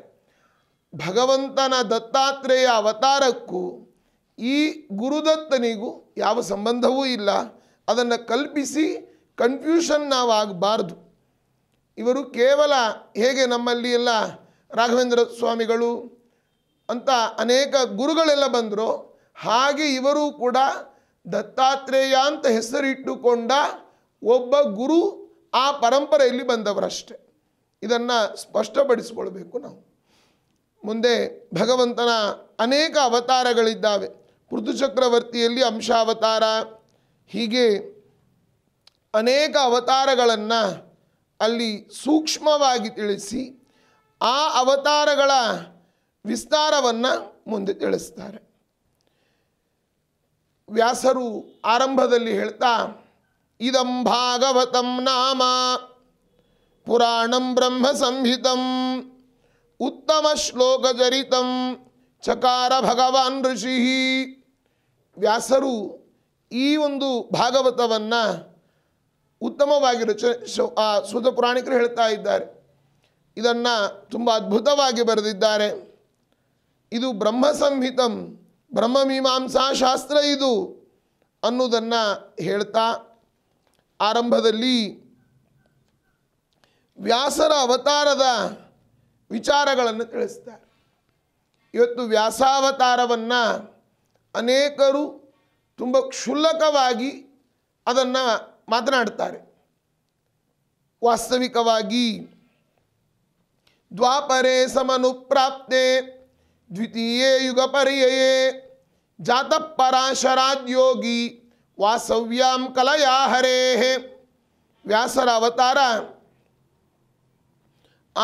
ಭಗವಂತನ ದತ್ತಾತ್ರೇಯ ಅವತಾರಕ್ಕೂ ಈ ಗುರುದತ್ತನಿಗೂ ಯಾವ ಸಂಬಂಧವೂ ಇಲ್ಲ ಅದನ್ನು ಕಲ್ಪಿಸಿ ಕನ್ಫ್ಯೂಷನ್ ಆಗಬಾರ್ದು ಇವರು ಕೇವಲ ಹೇಗೆ ನಮ್ಮಲ್ಲಿ ಎಲ್ಲ ರಾಘವೇಂದ್ರ ಸ್ವಾಮಿಗಳು ಅಂತ ಅನೇಕ ಗುರುಗಳೆಲ್ಲ ಬಂದರು ಹಾಗೆ ಇವರು ಕೂಡ ದತ್ತಾತ್ರೇಯ ಅಂತ ಹೆಸರಿಟ್ಟುಕೊಂಡ ಒಬ್ಬ ಗುರು ಆ ಪರಂಪರೆಯಲ್ಲಿ ಬಂದವರಷ್ಟೆ ಇದನ್ನು ಸ್ಪಷ್ಟಪಡಿಸ್ಕೊಳ್ಬೇಕು ನಾವು ಮುಂದೆ ಭಗವಂತನ ಅನೇಕ ಅವತಾರಗಳಿದ್ದಾವೆ ಪೃಥುಚಕ್ರವರ್ತಿಯಲ್ಲಿ ಅಂಶಾವತಾರ ಹೀಗೆ ಅನೇಕ ಅವತಾರಗಳನ್ನು ಅಲ್ಲಿ ಸೂಕ್ಷ್ಮವಾಗಿ ತಿಳಿಸಿ ಆ ಅವತಾರಗಳ ವಿಸ್ತಾರವನ್ನು ಮುಂದೆ ತಿಳಿಸ್ತಾರೆ ವ್ಯಾಸರು ಆರಂಭದಲ್ಲಿ ಹೇಳ್ತಾ ಇದಂ ಭಾಗವತಂ ನಾಮ ಪುರಾಣಂ ಬ್ರಹ್ಮ ಸಂಹಿತಂ ಉತ್ತಮ ಶ್ಲೋಕ ಜರಿತಂ ಚಕಾರ ಭಗವಾನ್ ಋಷಿ ವ್ಯಾಸರು ಈ ಒಂದು ಭಾಗವತವನ್ನು ಉತ್ತಮವಾಗಿ ರಚ ಸುತ ಪುರಾಣಿಕರು ಹೇಳ್ತಾ ಇದ್ದಾರೆ ಇದನ್ನು ತುಂಬ ಅದ್ಭುತವಾಗಿ ಬರೆದಿದ್ದಾರೆ ಇದು ಬ್ರಹ್ಮ ಸಂಹಿತಂ ಬ್ರಹ್ಮಮೀಮಾಂಸಾ ಶಾಸ್ತ್ರ ಇದು ಅನ್ನೋದನ್ನು ಹೇಳ್ತಾ ಆರಂಭದಲ್ಲಿ ವ್ಯಾಸರ ಅವತಾರದ ವಿಚಾರಗಳನ್ನು ತಿಳಿಸ್ತಾರೆ ಇವತ್ತು ವ್ಯಾಸಾವತಾರವನ್ನು ಅನೇಕರು ತುಂಬ ಕ್ಷುಲ್ಲಕವಾಗಿ ಅದನ್ನು ಮಾತನಾಡ್ತಾರೆ ವಾಸ್ತವಿಕವಾಗಿ ದ್ವಾಪರೆ ಸಮನುಪ್ರಾಪ್ತೆ ದ್ವಿತೀಯೇ ಯುಗ ಪರ್ಯಯೇ ಜಾತಪರಾಶರಾದ್ಯೋಗಿ ವಾಸವ್ಯಾಂ ಕಲಯಾ ವ್ಯಾಸರ ಅವತಾರ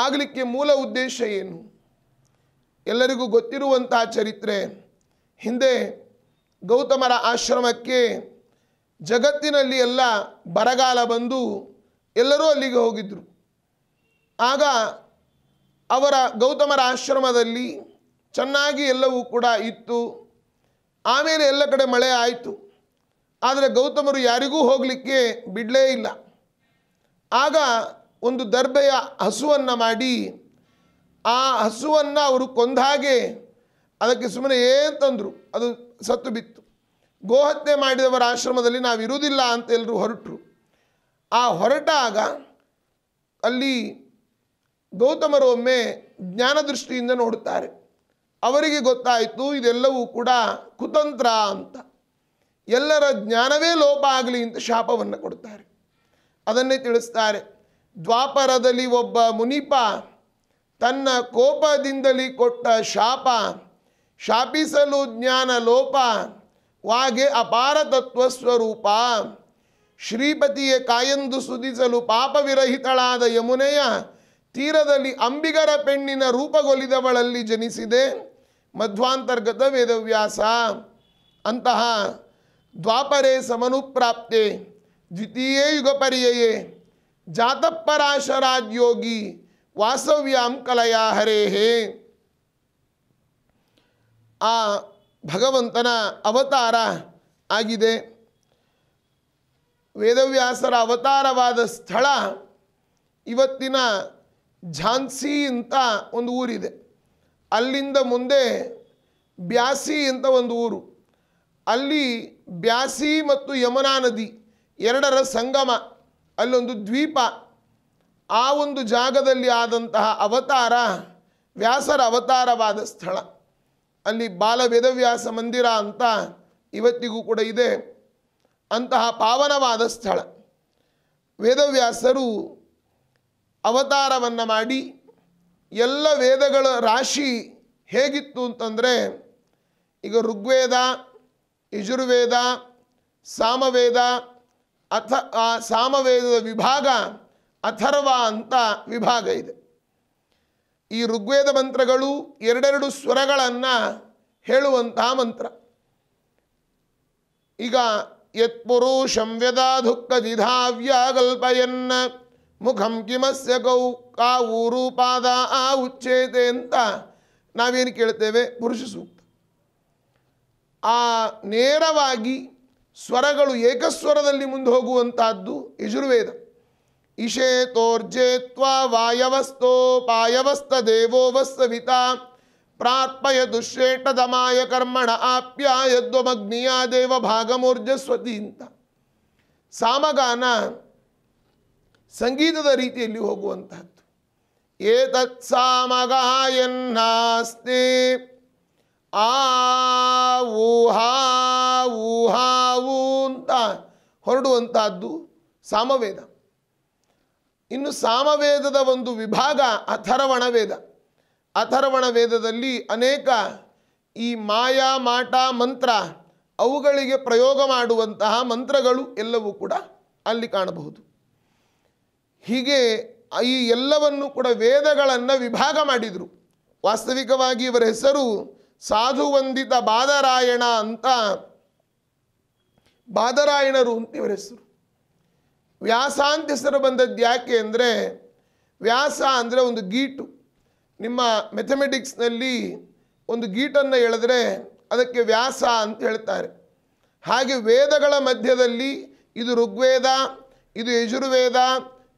ಆಗಲಿಕ್ಕೆ ಮೂಲ ಉದ್ದೇಶ ಏನು ಎಲ್ಲರಿಗೂ ಗೊತ್ತಿರುವಂತಹ ಚರಿತ್ರೆ ಹಿಂದೆ ಗೌತಮರ ಆಶ್ರಮಕ್ಕೆ ಜಗತ್ತಿನಲ್ಲಿ ಎಲ್ಲ ಬರಗಾಲ ಬಂದು ಎಲ್ಲರೂ ಅಲ್ಲಿಗೆ ಹೋಗಿದ್ದರು ಆಗ ಅವರ ಗೌತಮರ ಆಶ್ರಮದಲ್ಲಿ ಚೆನ್ನಾಗಿ ಎಲ್ಲವೂ ಕೂಡ ಇತ್ತು ಆಮೇಲೆ ಎಲ್ಲ ಕಡೆ ಮಳೆ ಆಯಿತು ಆದರೆ ಗೌತಮರು ಯಾರಿಗೂ ಹೋಗಲಿಕ್ಕೆ ಬಿಡಲೇ ಇಲ್ಲ ಆಗ ಒಂದು ದರ್ಬೆಯ ಹಸುವನ್ನು ಮಾಡಿ ಆ ಹಸುವನ್ನು ಅವರು ಕೊಂದ ಹಾಗೆ ಅದಕ್ಕೆ ಸುಮ್ಮನೆ ಏನು ತಂದರು ಅದು ಸತ್ತು ಬಿತ್ತು ಗೋಹತ್ಯೆ ಮಾಡಿದವರ ಆಶ್ರಮದಲ್ಲಿ ನಾವು ಇರುವುದಿಲ್ಲ ಅಂತ ಎಲ್ಲರೂ ಹೊರಟರು ಆ ಹೊರಟಾಗ ಅಲ್ಲಿ ಗೌತಮರು ಒಮ್ಮೆ ಜ್ಞಾನದೃಷ್ಟಿಯಿಂದ ನೋಡುತ್ತಾರೆ ಅವರಿಗೆ ಗೊತ್ತಾಯಿತು ಇದೆಲ್ಲವೂ ಕೂಡ ಕುತಂತ್ರ ಅಂತ ಎಲ್ಲರ ಜ್ಞಾನವೇ ಲೋಪ ಆಗಲಿ ಅಂತ ಶಾಪವನ್ನು ಕೊಡುತ್ತಾರೆ ಅದನ್ನೇ ತಿಳಿಸ್ತಾರೆ ದ್ವಾಪರದಲ್ಲಿ ಒಬ್ಬ ಮುನಿಪ ತನ್ನ ಕೋಪದಿಂದಲೇ ಕೊಟ್ಟ ಶಾಪ ಶಾಪಿಸಲು ಜ್ಞಾನ ಲೋಪ ವಾಗೆ ಅಪಾರ ತತ್ವ ಸ್ವರೂಪ ಶ್ರೀಪತಿಯ ಕಾಯಂದು ಸುದಿಸಲು ಪಾಪವಿರಹಿತಳಾದ ಯಮುನೆಯ ತೀರದಲ್ಲಿ ಅಂಬಿಗರ ಪೆಣ್ಣಿನ ರೂಪಗೊಲಿದವಳಲ್ಲಿ ಜನಿಸಿದೆ ಮಧ್ವಾಂತರ್ಗತ ವೇದವ್ಯಾಸ ಅಂತಹ ದ್ವಾಪರೇ ಸಮನುಪ್ರಾಪ್ತೆ ದ್ವಿತೀಯ ಯುಗಪರ್ಯಯೇ ಜಾತಪರಾಶರಾಜ್ಯೋಗಿ ವಾಸವ್ಯಾಂ ಕಲಯ ಹರೇಹೇ ಆ ಭಗವಂತನ ಅವತಾರ ಆಗಿದೆ ವೇದವ್ಯಾಸರ ಅವತಾರವಾದ ಸ್ಥಳ ಇವತ್ತಿನ ಝಾನ್ಸಿ ಅಂತ ಒಂದು ಊರಿದೆ ಅಲ್ಲಿಂದ ಮುಂದೆ ಬ್ಯಾಸಿ ಅಂತ ಒಂದು ಊರು ಅಲ್ಲಿ ಬ್ಯಾಸಿ ಮತ್ತು ಯಮುನಾ ನದಿ ಎರಡರ ಸಂಗಮ ಅಲ್ಲೊಂದು ದ್ವೀಪ ಆ ಒಂದು ಜಾಗದಲ್ಲಿ ಆದಂತಹ ಅವತಾರ ವ್ಯಾಸರ ಅವತಾರವಾದ ಸ್ಥಳ ಅಲ್ಲಿ ಬಾಲ ವೇದವ್ಯಾಸ ಮಂದಿರ ಅಂತ ಇವತ್ತಿಗೂ ಕೂಡ ಇದೆ ಅಂತಹ ಪಾವನವಾದ ಸ್ಥಳ ವೇದವ್ಯಾಸರು ಅವತಾರವನ್ನು ಮಾಡಿ ಎಲ್ಲ ವೇದಗಳ ರಾಶಿ ಹೇಗಿತ್ತು ಅಂತಂದರೆ ಈಗ ಋಗ್ವೇದ ಯಜುರ್ವೇದ ಸಾಮವೇದ ಅಥ ಆ ಸಾಮವೇದದ ವಿಭಾಗ ಅಥರ್ವ ಅಂತ ವಿಭಾಗ ಇದೆ ಈ ಋಗ್ವೇದ ಮಂತ್ರಗಳು ಎರಡೆರಡು ಸ್ವರಗಳನ್ನು ಹೇಳುವಂತಹ ಮಂತ್ರ ಈಗ ಯತ್ಪುರುಷಂ ವ್ಯಧಾಧುಕ್ಕಿಧಾವ್ಯ ಕಲ್ಪಯನ್ನ ಮುಖಂ ಕಿಮಸ್ಯ ಗೌ ಕಾ ಊರು ಪಾದ ಆ ಉಚ್ಚೇತೆ ಅಂತ ನಾವೇನು ಕೇಳ್ತೇವೆ ಪುರುಷ ಸೂಕ್ತ ಆ ನೇರವಾಗಿ ಸ್ವರಗಳು ಏಕಸ್ವರದಲ್ಲಿ ಮುಂದೆ ಹೋಗುವಂತಹದ್ದು ಯಜುರ್ವೇದ ಇಶೇ ತೋರ್ಜೇತ್ವ ವಾಯವಸ್ತೋ ಪಾಯವಸ್ತ ಪ್ರಾರ್ಪಯ ದುಶ್ರೇಷ್ಠ ದಮಾಯ ಕರ್ಮಣ ಆಪ್ಯ ದೇವ ಭಾಗಮೂರ್ಜಸ್ವತಿ ಅಂತ ಸಾಮಗಾನ ಸಂಗೀತದ ರೀತಿಯಲ್ಲಿ ಹೋಗುವಂತಹದ್ದು ಸಾಮಗಾಯನ್ನಾಸ್ತಿ ಆ ಊಹಾ ಅಂತ ಹೊರಡುವಂತಹದ್ದು ಸಾಮವೇದ ಇನ್ನು ಸಾಮವೇದದ ಒಂದು ವಿಭಾಗ ಅಥರವಣ ವೇದ ಅಥರವಣ ವೇದದಲ್ಲಿ ಅನೇಕ ಈ ಮಾಯಾ ಮಾಟ ಮಂತ್ರ ಅವುಗಳಿಗೆ ಪ್ರಯೋಗ ಮಾಡುವಂತಹ ಮಂತ್ರಗಳು ಎಲ್ಲವೂ ಕೂಡ ಅಲ್ಲಿ ಕಾಣಬಹುದು ಹೀಗೆ ಈ ಎಲ್ಲವನ್ನು ಕೂಡ ವೇದಗಳನ್ನು ವಿಭಾಗ ಮಾಡಿದರು ವಾಸ್ತವಿಕವಾಗಿ ಇವರ ಹೆಸರು ಸಾಧುವಂದಿತ ಬಾದರಾಯಣ ಅಂತ ಬಾದರಾಯಣರು ಅಂತ ಇವರ ಹೆಸರು ವ್ಯಾಸ ಅಂತ ಹೆಸರು ಬಂದದ್ದು ಯಾಕೆ ಅಂದರೆ ವ್ಯಾಸ ಅಂದರೆ ಒಂದು ಗೀಟು ನಿಮ್ಮ ಮೆಥಮೆಟಿಕ್ಸ್ನಲ್ಲಿ ಒಂದು ಗೀಟನ್ನು ಎಳೆದ್ರೆ ಅದಕ್ಕೆ ವ್ಯಾಸ ಅಂತ ಹೇಳ್ತಾರೆ ಹಾಗೆ ವೇದಗಳ ಮಧ್ಯದಲ್ಲಿ ಇದು ಋಗ್ವೇದ ಇದು ಯಜುರ್ವೇದ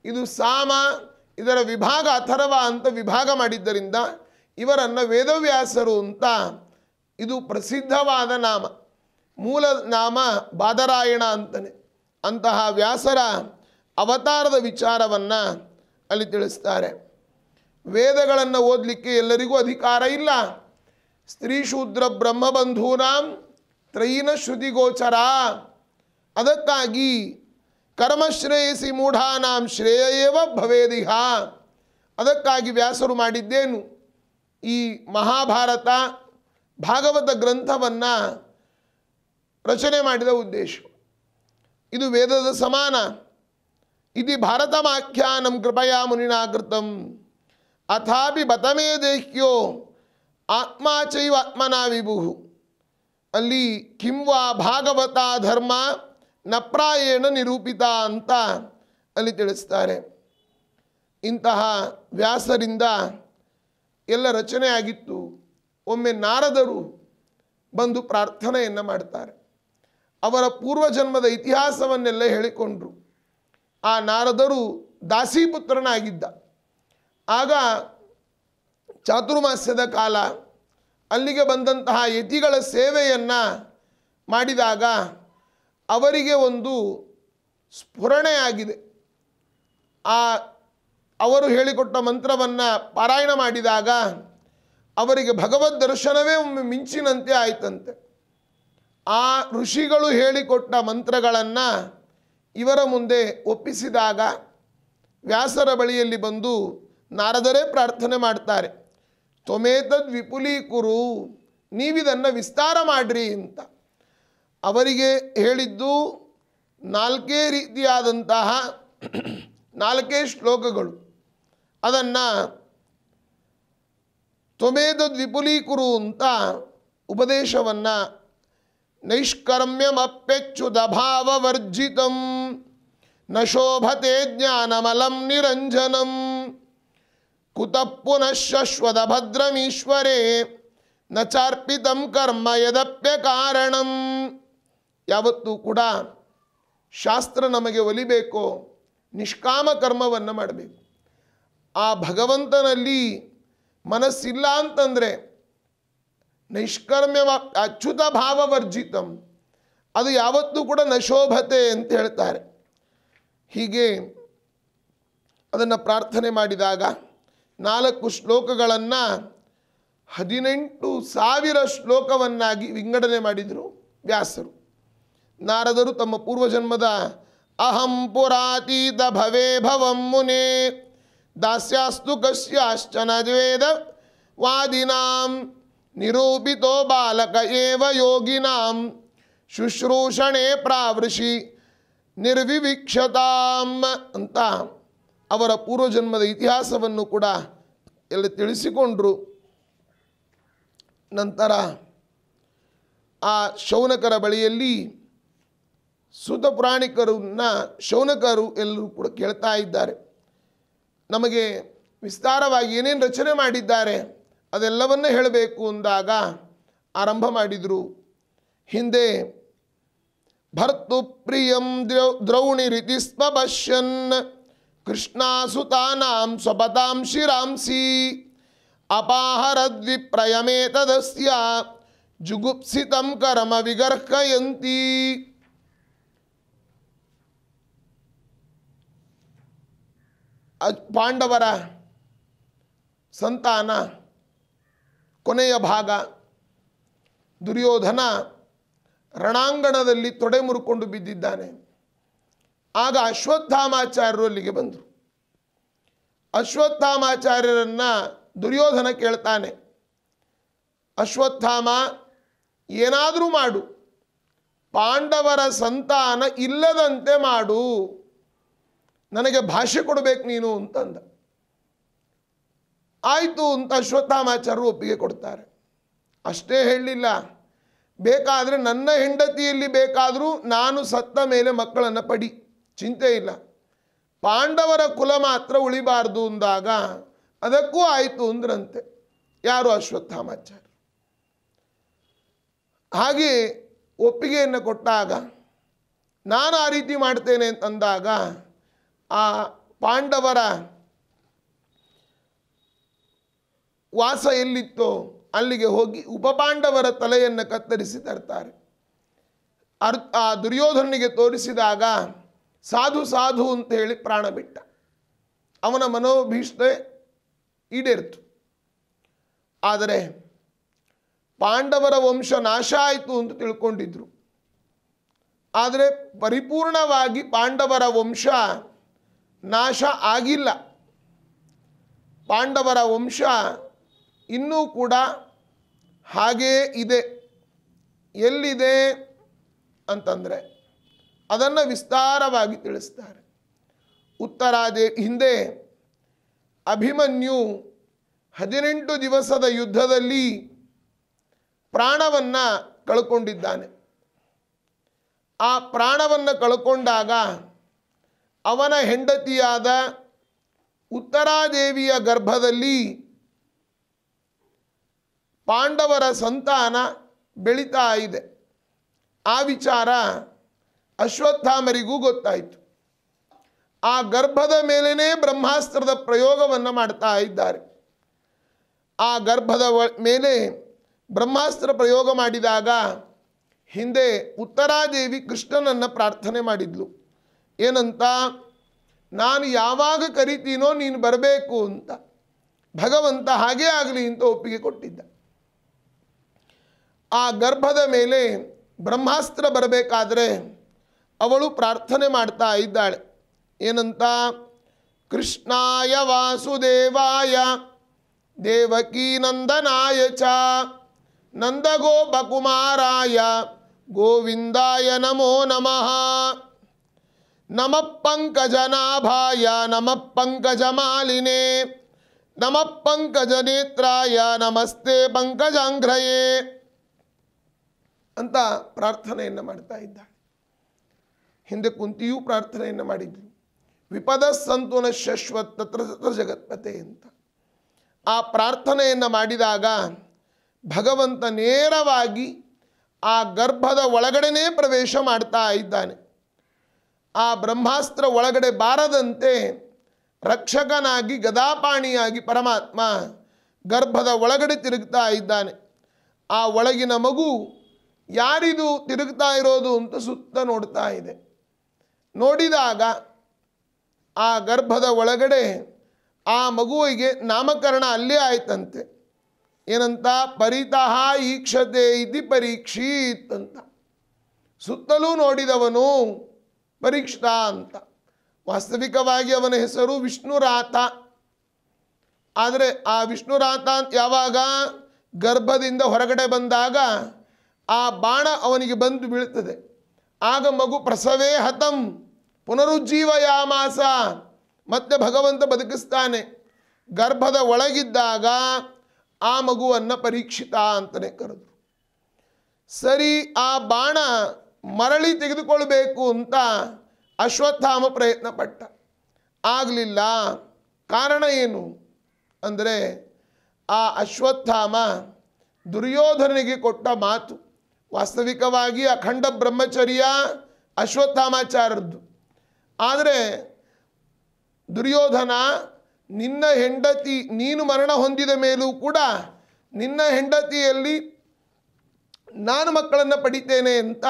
ಇದು ಸಾಮ ಇದರ ವಿಭಾಗ ಅಥರ್ವ ಅಂತ ವಿಭಾಗ ಮಾಡಿದ್ದರಿಂದ ಇವರನ್ನು ವೇದವ್ಯಾಸರು ಅಂತ ಇದು ಪ್ರಸಿದ್ಧವಾದ ನಾಮ ಮೂಲ ನಾಮ ಬಾದರಾಯಣ ಅಂತಾನೆ ಅಂತಹ ವ್ಯಾಸರ ಅವತಾರದ ವಿಚಾರವನ್ನು ಅಲ್ಲಿ ತಿಳಿಸ್ತಾರೆ ವೇದಗಳನ್ನು ಓದಲಿಕ್ಕೆ ಎಲ್ಲರಿಗೂ ಅಧಿಕಾರ ಇಲ್ಲ ಸ್ತ್ರೀ ಶೂದ್ರ ಬ್ರಹ್ಮಬಂಧೂನಾಂ ತ್ರೈನ ಶ್ರುತಿಗೋಚರ ಅದಕ್ಕಾಗಿ ಕರ್ಮಶ್ರೇಯಸಿ ಮೂಢಾನಾಂ ಶ್ರೇಯ ಭವೇದಿಹ ಅದಕ್ಕಾಗಿ ವ್ಯಾಸರು ಮಾಡಿದ್ದೇನು ಈ ಮಹಾಭಾರತ ಭಾಗವತ ಗ್ರಂಥವನ್ನು ರಚನೆ ಮಾಡಿದ ಉದ್ದೇಶ ಇದು ವೇದದ ಸಮಾನ ಇತಿ ಭಾರತಮಾಖ್ಯಾನಂ ಕೃಪಯಾ ಮುನಿನಾಕೃತಂ ಅಥಾಪಿ ಬತಮೇ ದೇಹ್ಯೋ ಆತ್ಮಾಚೈವ ಆತ್ಮನಾ ವಿಭುಹು ಅಲ್ಲಿ ಕಿಂವಾ ಭಾಗವತ ಧರ್ಮ ನಪ್ರಾಯೇಣ ನಿರೂಪಿತ ಅಂತ ಅಲ್ಲಿ ತಿಳಿಸ್ತಾರೆ ಇಂತಹ ವ್ಯಾಸರಿಂದ ಎಲ್ಲ ರಚನೆ ಆಗಿತ್ತು ಒಮ್ಮೆ ನಾರದರು ಬಂದು ಪ್ರಾರ್ಥನೆಯನ್ನು ಮಾಡ್ತಾರೆ ಅವರ ಪೂರ್ವಜನ್ಮದ ಇತಿಹಾಸವನ್ನೆಲ್ಲ ಹೇಳಿಕೊಂಡರು ಆ ನಾರದರು ದಾಸಿಪುತ್ರನಾಗಿದ್ದ ಆಗ ಚಾತುರ್ಮಾಸ್ಯದ ಕಾಲ ಅಲ್ಲಿಗೆ ಬಂದಂತಹ ಯತಿಗಳ ಸೇವೆಯನ್ನು ಮಾಡಿದಾಗ ಅವರಿಗೆ ಒಂದು ಸ್ಫುರಣೆಯಾಗಿದೆ ಆ ಅವರು ಹೇಳಿಕೊಟ್ಟ ಮಂತ್ರವನ್ನು ಪಾರಾಯಣ ಮಾಡಿದಾಗ ಅವರಿಗೆ ಭಗವದ್ ದರ್ಶನವೇ ಒಮ್ಮೆ ಮಿಂಚಿನಂತೆ ಆಯಿತಂತೆ ಆ ಋಷಿಗಳು ಹೇಳಿಕೊಟ್ಟ ಮಂತ್ರಗಳನ್ನು ಇವರ ಮುಂದೆ ಒಪ್ಪಿಸಿದಾಗ ವ್ಯಾಸರ ಬಳಿಯಲ್ಲಿ ಬಂದು ನಾರದರೇ ಪ್ರಾರ್ಥನೆ ಮಾಡ್ತಾರೆ ತ್ವಮೇತದ್ ವಿಪುಲೀಕುರು ನೀವಿದನ್ನು ವಿಸ್ತಾರ ಮಾಡಿರಿ ಅಂತ ಅವರಿಗೆ ಹೇಳಿದ್ದು ನಾಲ್ಕೇ ರೀತಿಯಾದಂತಹ ನಾಲ್ಕೇ ಶ್ಲೋಕಗಳು ಅದನ್ನು ತ್ವಮೇದ ದ್ವಿಪುಲೀಕುರು ಅಂತ ಉಪದೇಶವನ್ನು ನೈಷ್ಕರ್ಮ್ಯಮಪ್ಯಚ್ಯುತ ಭಾವವರ್ಜಿತಂ ನ ಶೋಭತೆ ಜ್ಞಾನಮಲಂ ನಿರಂಜನಂ ಕುತಃ ಪುನಃ ಭದ್ರಮೀಶ್ವರೇ ನ ಚಾರ್ಪಿತಂ ಕರ್ಮ ಯದಪ್ಯ ಕಾರಣಂ ಯಾವತ್ತೂ ಕೂಡ ಶಾಸ್ತ್ರ ನಮಗೆ ಒಲಿಬೇಕು ನಿಷ್ಕಾಮ ಕರ್ಮವನ್ನು ಮಾಡಬೇಕು ಆ ಭಗವಂತನಲ್ಲಿ ಮನಸ್ಸಿಲ್ಲ ಅಂತಂದರೆ ನೈಷ್ಕರ್ಮ್ಯವಾ ಅಚ್ಯುತ ಭಾವವರ್ಜಿತಂ ಅದು ಯಾವತ್ತೂ ಕೂಡ ನಶೋಭತೆ ಅಂತ ಹೇಳ್ತಾರೆ ಹೀಗೆ ಅದನ್ನು ಪ್ರಾರ್ಥನೆ ಮಾಡಿದಾಗ ನಾಲ್ಕು ಶ್ಲೋಕಗಳನ್ನು ಹದಿನೆಂಟು ಸಾವಿರ ಶ್ಲೋಕವನ್ನಾಗಿ ವಿಂಗಡಣೆ ಮಾಡಿದರು ವ್ಯಾಸರು ನಾರದರು ತಮ್ಮ ಪೂರ್ವಜನ್ಮದ ಅಹಂ ಪುರಾತೀತ ಭವೇ ಭವಂ ಮುನೇ ದಾಸ್ಯಾಸ್ತು कस्याश्चन द्वेदवादिनां निरूपितो बालक एव योगिनां ಶುಶ್ರೂಷಣೆ ಪ್ರಾವೃಷಿ ನಿರ್ವಿವಿಕ್ಷತಾಂ ಅಂತ ಅವರ ಪೂರ್ವಜನ್ಮದ ಇತಿಹಾಸವನ್ನು ಕೂಡ ಎಲ್ಲಿ ತಿಳಿಸಿಕೊಂಡರು ನಂತರ ಆ ಶೌನಕರ ಬಳಿಯಲ್ಲಿ ಸುತ ಪುರಾಣಿಕರನ್ನ ಶೌನಕರು ಎಲ್ಲರೂ ಕೂಡ ಕೇಳ್ತಾ ಇದ್ದಾರೆ ನಮಗೆ ವಿಸ್ತಾರವಾಗಿ ಏನೇನು ರಚನೆ ಮಾಡಿದ್ದಾರೆ ಅದೆಲ್ಲವನ್ನು ಹೇಳಬೇಕು ಅಂದಾಗ ಆರಂಭ ಮಾಡಿದರು ಹಿಂದೆ ಭರ್ತು ಪ್ರಿಯಂ ದ್ರೌ ದ್ರೌಣಿ ರೀತಿ ಸ್ಪಶ್ಯನ್ ಕೃಷ್ಣಾಸುತಾನಾಂ ಸ್ವಪತಾಂ ಶಿರಾಂಸಿ ಅಪಾಹರದ್ವಿಪ್ರಯಮೇ ತದಸ್ಯ ಜುಗುಪ್ಸಿತಂ ಕರಮ ವಿಗರ್ಕಯಂತಿ ಪಾಂಡವರ ಸಂತಾನ ಕೊನೆಯ ಭಾಗ ದುರ್ಯೋಧನ ರಣಾಂಗಣದಲ್ಲಿ ಮುರುಕೊಂಡು ಬಿದ್ದಿದ್ದಾನೆ ಆಗ ಅಶ್ವತ್ಥಾಮಾಚಾರ್ಯರು ಅಲ್ಲಿಗೆ ಬಂದರು ಅಶ್ವತ್ಥಾಮಾಚಾರ್ಯರನ್ನು ದುರ್ಯೋಧನ ಕೇಳ್ತಾನೆ ಅಶ್ವತ್ಥಾಮ ಏನಾದರೂ ಮಾಡು ಪಾಂಡವರ ಸಂತಾನ ಇಲ್ಲದಂತೆ ಮಾಡು ನನಗೆ ಭಾಷೆ ಕೊಡಬೇಕು ನೀನು ಅಂತಂದ ಆಯಿತು ಅಂತ ಅಶ್ವತ್ಥಾಮಾಚಾರ್ಯರು ಒಪ್ಪಿಗೆ ಕೊಡ್ತಾರೆ ಅಷ್ಟೇ ಹೇಳಲಿಲ್ಲ ಬೇಕಾದರೆ ನನ್ನ ಹೆಂಡತಿಯಲ್ಲಿ ಬೇಕಾದರೂ ನಾನು ಸತ್ತ ಮೇಲೆ ಮಕ್ಕಳನ್ನು ಪಡಿ ಚಿಂತೆ ಇಲ್ಲ ಪಾಂಡವರ ಕುಲ ಮಾತ್ರ ಉಳಿಬಾರ್ದು ಅಂದಾಗ ಅದಕ್ಕೂ ಆಯಿತು ಅಂದ್ರಂತೆ ಯಾರು ಅಶ್ವತ್ಥಾಮಾಚಾರ್ಯ ಹಾಗೆ ಒಪ್ಪಿಗೆಯನ್ನು ಕೊಟ್ಟಾಗ ನಾನು ಆ ರೀತಿ ಮಾಡ್ತೇನೆ ಅಂತಂದಾಗ ಆ ಪಾಂಡವರ ವಾಸ ಎಲ್ಲಿತ್ತೋ ಅಲ್ಲಿಗೆ ಹೋಗಿ ಉಪಪಾಂಡವರ ತಲೆಯನ್ನು ಕತ್ತರಿಸಿ ತರ್ತಾರೆ ಅರ್ ಆ ದುರ್ಯೋಧನಿಗೆ ತೋರಿಸಿದಾಗ ಸಾಧು ಸಾಧು ಅಂತ ಹೇಳಿ ಪ್ರಾಣ ಬಿಟ್ಟ ಅವನ ಮನೋಭೀಷ್ಟೆ ಈಡೇರ್ತು ಆದರೆ ಪಾಂಡವರ ವಂಶ ನಾಶ ಆಯಿತು ಅಂತ ತಿಳ್ಕೊಂಡಿದ್ರು ಆದರೆ ಪರಿಪೂರ್ಣವಾಗಿ ಪಾಂಡವರ ವಂಶ ನಾಶ ಆಗಿಲ್ಲ ಪಾಂಡವರ ವಂಶ ಇನ್ನೂ ಕೂಡ ಹಾಗೇ ಇದೆ ಎಲ್ಲಿದೆ ಅಂತಂದರೆ ಅದನ್ನು ವಿಸ್ತಾರವಾಗಿ ತಿಳಿಸ್ತಾರೆ ಉತ್ತರಾದಿ ಹಿಂದೆ ಅಭಿಮನ್ಯು ಹದಿನೆಂಟು ದಿವಸದ ಯುದ್ಧದಲ್ಲಿ ಪ್ರಾಣವನ್ನು ಕಳ್ಕೊಂಡಿದ್ದಾನೆ ಆ ಪ್ರಾಣವನ್ನು ಕಳ್ಕೊಂಡಾಗ ಅವನ ಹೆಂಡತಿಯಾದ ಉತ್ತರಾದೇವಿಯ ಗರ್ಭದಲ್ಲಿ ಪಾಂಡವರ ಸಂತಾನ ಬೆಳೀತಾ ಇದೆ ಆ ವಿಚಾರ ಅಶ್ವತ್ಥಾಮರಿಗೂ ಗೊತ್ತಾಯಿತು ಆ ಗರ್ಭದ ಮೇಲೇ ಬ್ರಹ್ಮಾಸ್ತ್ರದ ಪ್ರಯೋಗವನ್ನು ಮಾಡ್ತಾ ಇದ್ದಾರೆ ಆ ಗರ್ಭದ ಮೇಲೆ ಬ್ರಹ್ಮಾಸ್ತ್ರ ಪ್ರಯೋಗ ಮಾಡಿದಾಗ ಹಿಂದೆ ಉತ್ತರಾದೇವಿ ಕೃಷ್ಣನನ್ನು ಪ್ರಾರ್ಥನೆ ಮಾಡಿದ್ಲು ಏನಂತ ನಾನು ಯಾವಾಗ ಕರಿತೀನೋ ನೀನು ಬರಬೇಕು ಅಂತ ಭಗವಂತ ಹಾಗೇ ಆಗಲಿ ಅಂತ ಒಪ್ಪಿಗೆ ಕೊಟ್ಟಿದ್ದ ಆ ಗರ್ಭದ ಮೇಲೆ ಬ್ರಹ್ಮಾಸ್ತ್ರ ಬರಬೇಕಾದ್ರೆ ಅವಳು ಪ್ರಾರ್ಥನೆ ಮಾಡ್ತಾ ಇದ್ದಾಳೆ ಏನಂತ ಕೃಷ್ಣಾಯ ವಾಸುದೇವಾಯ ನಂದನಾಯ ಚ ನಂದಗೋಪಕುಮಾರಾಯ ಗೋವಿಂದಾಯ ನಮೋ ನಮಃ ನಮ ಪಂಕಜನಾಭಾಯ ಪಂಕಜ ಮಾಲಿನೇ ನಮ ಪಂಕಜ ನೇತ್ರಾಯ ನಮಸ್ತೆ ಪಂಕಜಾಂಘ್ರಯೇ ಅಂತ ಪ್ರಾರ್ಥನೆಯನ್ನು ಮಾಡ್ತಾ ಇದ್ದಾಳೆ ಹಿಂದೆ ಕುಂತಿಯೂ ಪ್ರಾರ್ಥನೆಯನ್ನು ಮಾಡಿದ್ವಿ ವಿಪದ ಸಂತುನ ಶಶ್ವತ್ ತತ್ರ ತತ್ರ ಜಗತ್ಪತೆ ಅಂತ ಆ ಪ್ರಾರ್ಥನೆಯನ್ನು ಮಾಡಿದಾಗ ಭಗವಂತ ನೇರವಾಗಿ ಆ ಗರ್ಭದ ಒಳಗಡೆನೇ ಪ್ರವೇಶ ಮಾಡ್ತಾ ಇದ್ದಾನೆ ಆ ಬ್ರಹ್ಮಾಸ್ತ್ರ ಒಳಗಡೆ ಬಾರದಂತೆ ರಕ್ಷಕನಾಗಿ ಗದಾಪಾಣಿಯಾಗಿ ಪರಮಾತ್ಮ ಗರ್ಭದ ಒಳಗಡೆ ತಿರುಗ್ತಾ ಇದ್ದಾನೆ ಆ ಒಳಗಿನ ಮಗು ಯಾರಿದು ತಿರುಗ್ತಾ ಇರೋದು ಅಂತ ಸುತ್ತ ನೋಡ್ತಾ ಇದೆ ನೋಡಿದಾಗ ಆ ಗರ್ಭದ ಒಳಗಡೆ ಆ ಮಗುವಿಗೆ ನಾಮಕರಣ ಅಲ್ಲೇ ಆಯ್ತಂತೆ ಏನಂತ ಪರಿತಃ ಈಕ್ಷತೆ ಇತಿ ಪರೀಕ್ಷಿತ್ ಅಂತ ಸುತ್ತಲೂ ನೋಡಿದವನು ಪರೀಕ್ಷಿತ ಅಂತ ವಾಸ್ತವಿಕವಾಗಿ ಅವನ ಹೆಸರು ವಿಷ್ಣುರಾತ ಆದರೆ ಆ ವಿಷ್ಣುರಾತ ಅಂತ ಯಾವಾಗ ಗರ್ಭದಿಂದ ಹೊರಗಡೆ ಬಂದಾಗ ಆ ಬಾಣ ಅವನಿಗೆ ಬಂದು ಬೀಳುತ್ತದೆ ಆಗ ಮಗು ಪ್ರಸವೇ ಹತಂ ಪುನರುಜ್ಜೀವಯಾಮಾಸ ಮತ್ತೆ ಭಗವಂತ ಬದುಕಿಸ್ತಾನೆ ಗರ್ಭದ ಒಳಗಿದ್ದಾಗ ಆ ಮಗುವನ್ನು ಪರೀಕ್ಷಿತ ಅಂತಲೇ ಕರೆದು ಸರಿ ಆ ಬಾಣ ಮರಳಿ ತೆಗೆದುಕೊಳ್ಬೇಕು ಅಂತ ಅಶ್ವತ್ಥಾಮ ಪ್ರಯತ್ನ ಪಟ್ಟ ಆಗಲಿಲ್ಲ ಕಾರಣ ಏನು ಅಂದರೆ ಆ ಅಶ್ವತ್ಥಾಮ ದುರ್ಯೋಧನಿಗೆ ಕೊಟ್ಟ ಮಾತು ವಾಸ್ತವಿಕವಾಗಿ ಅಖಂಡ ಬ್ರಹ್ಮಚರ್ಯ ಅಶ್ವತ್ಥಾಮಾಚಾರದ್ದು ಆದರೆ ದುರ್ಯೋಧನ ನಿನ್ನ ಹೆಂಡತಿ ನೀನು ಮರಣ ಹೊಂದಿದ ಮೇಲೂ ಕೂಡ ನಿನ್ನ ಹೆಂಡತಿಯಲ್ಲಿ ನಾನು ಮಕ್ಕಳನ್ನು ಪಡಿತೇನೆ ಅಂತ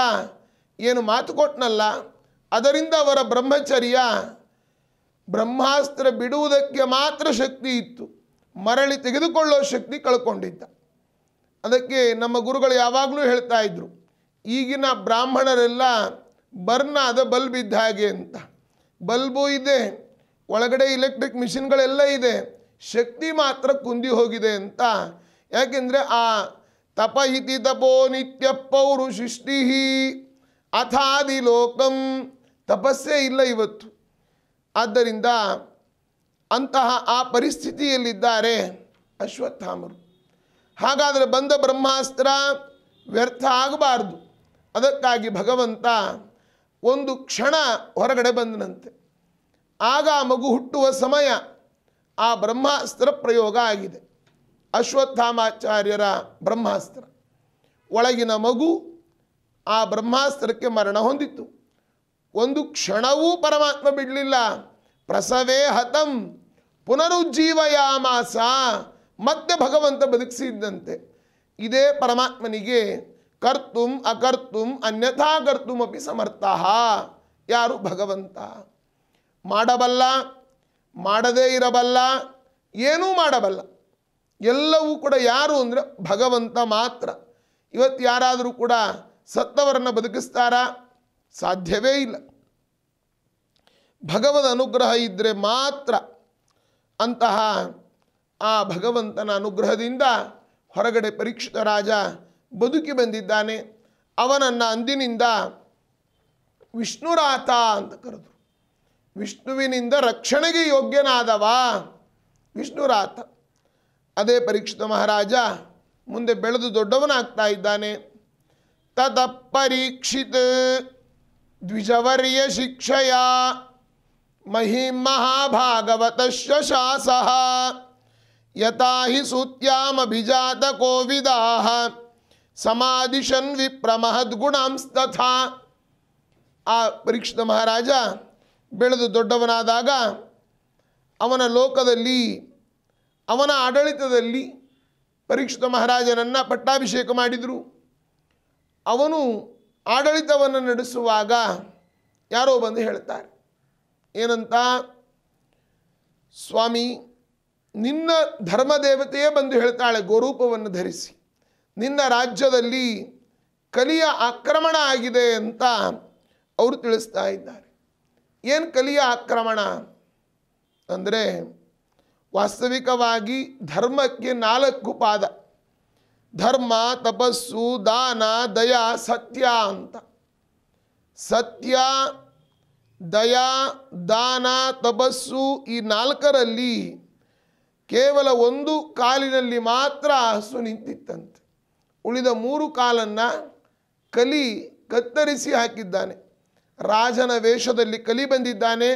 ಏನು ಮಾತು ಕೊಟ್ಟನಲ್ಲ ಅದರಿಂದ ಅವರ ಬ್ರಹ್ಮಚರ್ಯ ಬ್ರಹ್ಮಾಸ್ತ್ರ ಬಿಡುವುದಕ್ಕೆ ಮಾತ್ರ ಶಕ್ತಿ ಇತ್ತು ಮರಳಿ ತೆಗೆದುಕೊಳ್ಳೋ ಶಕ್ತಿ ಕಳ್ಕೊಂಡಿದ್ದ ಅದಕ್ಕೆ ನಮ್ಮ ಗುರುಗಳು ಯಾವಾಗಲೂ ಹೇಳ್ತಾ ಇದ್ರು ಈಗಿನ ಬ್ರಾಹ್ಮಣರೆಲ್ಲ ಅದ ಬಲ್ಬ್ ಇದ್ದ ಹಾಗೆ ಅಂತ ಬಲ್ಬು ಇದೆ ಒಳಗಡೆ ಇಲೆಕ್ಟ್ರಿಕ್ ಮಿಷಿನ್ಗಳೆಲ್ಲ ಇದೆ ಶಕ್ತಿ ಮಾತ್ರ ಕುಂದಿ ಹೋಗಿದೆ ಅಂತ ಯಾಕೆಂದರೆ ಆ ತಪ ಇತಿ ತಪೋ ನಿತ್ಯ ಪೌರು ಶಿಷ್ಟಿ ಅಥಾದಿ ಲೋಕಂ ತಪಸ್ಸೇ ಇಲ್ಲ ಇವತ್ತು ಆದ್ದರಿಂದ ಅಂತಹ ಆ ಪರಿಸ್ಥಿತಿಯಲ್ಲಿದ್ದಾರೆ ಅಶ್ವತ್ಥಾಮರು ಹಾಗಾದರೆ ಬಂದ ಬ್ರಹ್ಮಾಸ್ತ್ರ ವ್ಯರ್ಥ ಆಗಬಾರ್ದು ಅದಕ್ಕಾಗಿ ಭಗವಂತ ಒಂದು ಕ್ಷಣ ಹೊರಗಡೆ ಬಂದನಂತೆ ಆಗ ಮಗು ಹುಟ್ಟುವ ಸಮಯ ಆ ಬ್ರಹ್ಮಾಸ್ತ್ರ ಪ್ರಯೋಗ ಆಗಿದೆ ಅಶ್ವತ್ಥಾಮಾಚಾರ್ಯರ ಬ್ರಹ್ಮಾಸ್ತ್ರ ಒಳಗಿನ ಮಗು ಆ ಬ್ರಹ್ಮಾಸ್ತ್ರಕ್ಕೆ ಮರಣ ಹೊಂದಿತ್ತು ಒಂದು ಕ್ಷಣವೂ ಪರಮಾತ್ಮ ಬಿಡಲಿಲ್ಲ ಪ್ರಸವೇ ಹತಂ ಪುನರುಜ್ಜೀವಯಾಮಾಸ ಮತ್ತೆ ಭಗವಂತ ಬದುಕಿಸಿದ್ದಂತೆ ಇದೇ ಪರಮಾತ್ಮನಿಗೆ ಕರ್ತುಂ ಅಕರ್ತುಂ ಅನ್ಯಥಾ ಕರ್ತುಂ ಅಪಿ ಸಮರ್ಥ ಯಾರು ಭಗವಂತ ಮಾಡಬಲ್ಲ ಮಾಡದೇ ಇರಬಲ್ಲ ಏನೂ ಮಾಡಬಲ್ಲ ಎಲ್ಲವೂ ಕೂಡ ಯಾರು ಅಂದರೆ ಭಗವಂತ ಮಾತ್ರ ಇವತ್ತು ಯಾರಾದರೂ ಕೂಡ ಸತ್ತವರನ್ನು ಬದುಕಿಸ್ತಾರಾ ಸಾಧ್ಯವೇ ಇಲ್ಲ ಭಗವದ ಅನುಗ್ರಹ ಇದ್ದರೆ ಮಾತ್ರ ಅಂತಹ ಆ ಭಗವಂತನ ಅನುಗ್ರಹದಿಂದ ಹೊರಗಡೆ ಪರೀಕ್ಷಿತ ರಾಜ ಬದುಕಿ ಬಂದಿದ್ದಾನೆ ಅವನನ್ನು ಅಂದಿನಿಂದ ವಿಷ್ಣುರಾತ ಅಂತ ಕರೆದರು ವಿಷ್ಣುವಿನಿಂದ ರಕ್ಷಣೆಗೆ ಯೋಗ್ಯನಾದವ ವಿಷ್ಣುರಾತ ಅದೇ ಪರೀಕ್ಷಿತ ಮಹಾರಾಜ ಮುಂದೆ ಬೆಳೆದು ದೊಡ್ಡವನಾಗ್ತಾ ಇದ್ದಾನೆ तदपरीक्षित द्विजवर्य शिक्षया महिम ಶಾಸ शास ಸೂತ್ಯಮಿಜಾತ ಕೋವಿದಾಹ ಸಮಾಧಿಶನ್ कोविदा समादिशन ಆ ಪರೀಕ್ಷಿತ ಮಹಾರಾಜ ಬೆಳೆದು ದೊಡ್ಡವನಾದಾಗ ಅವನ ಲೋಕದಲ್ಲಿ ಅವನ ಆಡಳಿತದಲ್ಲಿ ಪರೀಕ್ಷಿತ ಮಹಾರಾಜನನ್ನು ಪಟ್ಟಾಭಿಷೇಕ ಮಾಡಿದರು ಅವನು ಆಡಳಿತವನ್ನು ನಡೆಸುವಾಗ ಯಾರೋ ಬಂದು ಹೇಳ್ತಾರೆ ಏನಂತ ಸ್ವಾಮಿ ನಿನ್ನ ಧರ್ಮದೇವತೆಯೇ ಬಂದು ಹೇಳ್ತಾಳೆ ಗೋರೂಪವನ್ನು ಧರಿಸಿ ನಿನ್ನ ರಾಜ್ಯದಲ್ಲಿ ಕಲಿಯ ಆಕ್ರಮಣ ಆಗಿದೆ ಅಂತ ಅವರು ತಿಳಿಸ್ತಾ ಇದ್ದಾರೆ ಏನು ಕಲಿಯ ಆಕ್ರಮಣ ಅಂದರೆ ವಾಸ್ತವಿಕವಾಗಿ ಧರ್ಮಕ್ಕೆ ನಾಲ್ಕು ಪಾದ ಧರ್ಮ ತಪಸ್ಸು ದಾನ ದಯ ಸತ್ಯ ಅಂತ ಸತ್ಯ ದಯ ದಾನ ತಪಸ್ಸು ಈ ನಾಲ್ಕರಲ್ಲಿ ಕೇವಲ ಒಂದು ಕಾಲಿನಲ್ಲಿ ಮಾತ್ರ ಹಸು ನಿಂತಿತ್ತಂತೆ ಉಳಿದ ಮೂರು ಕಾಲನ್ನು ಕಲಿ ಕತ್ತರಿಸಿ ಹಾಕಿದ್ದಾನೆ ರಾಜನ ವೇಷದಲ್ಲಿ ಕಲಿ ಬಂದಿದ್ದಾನೆ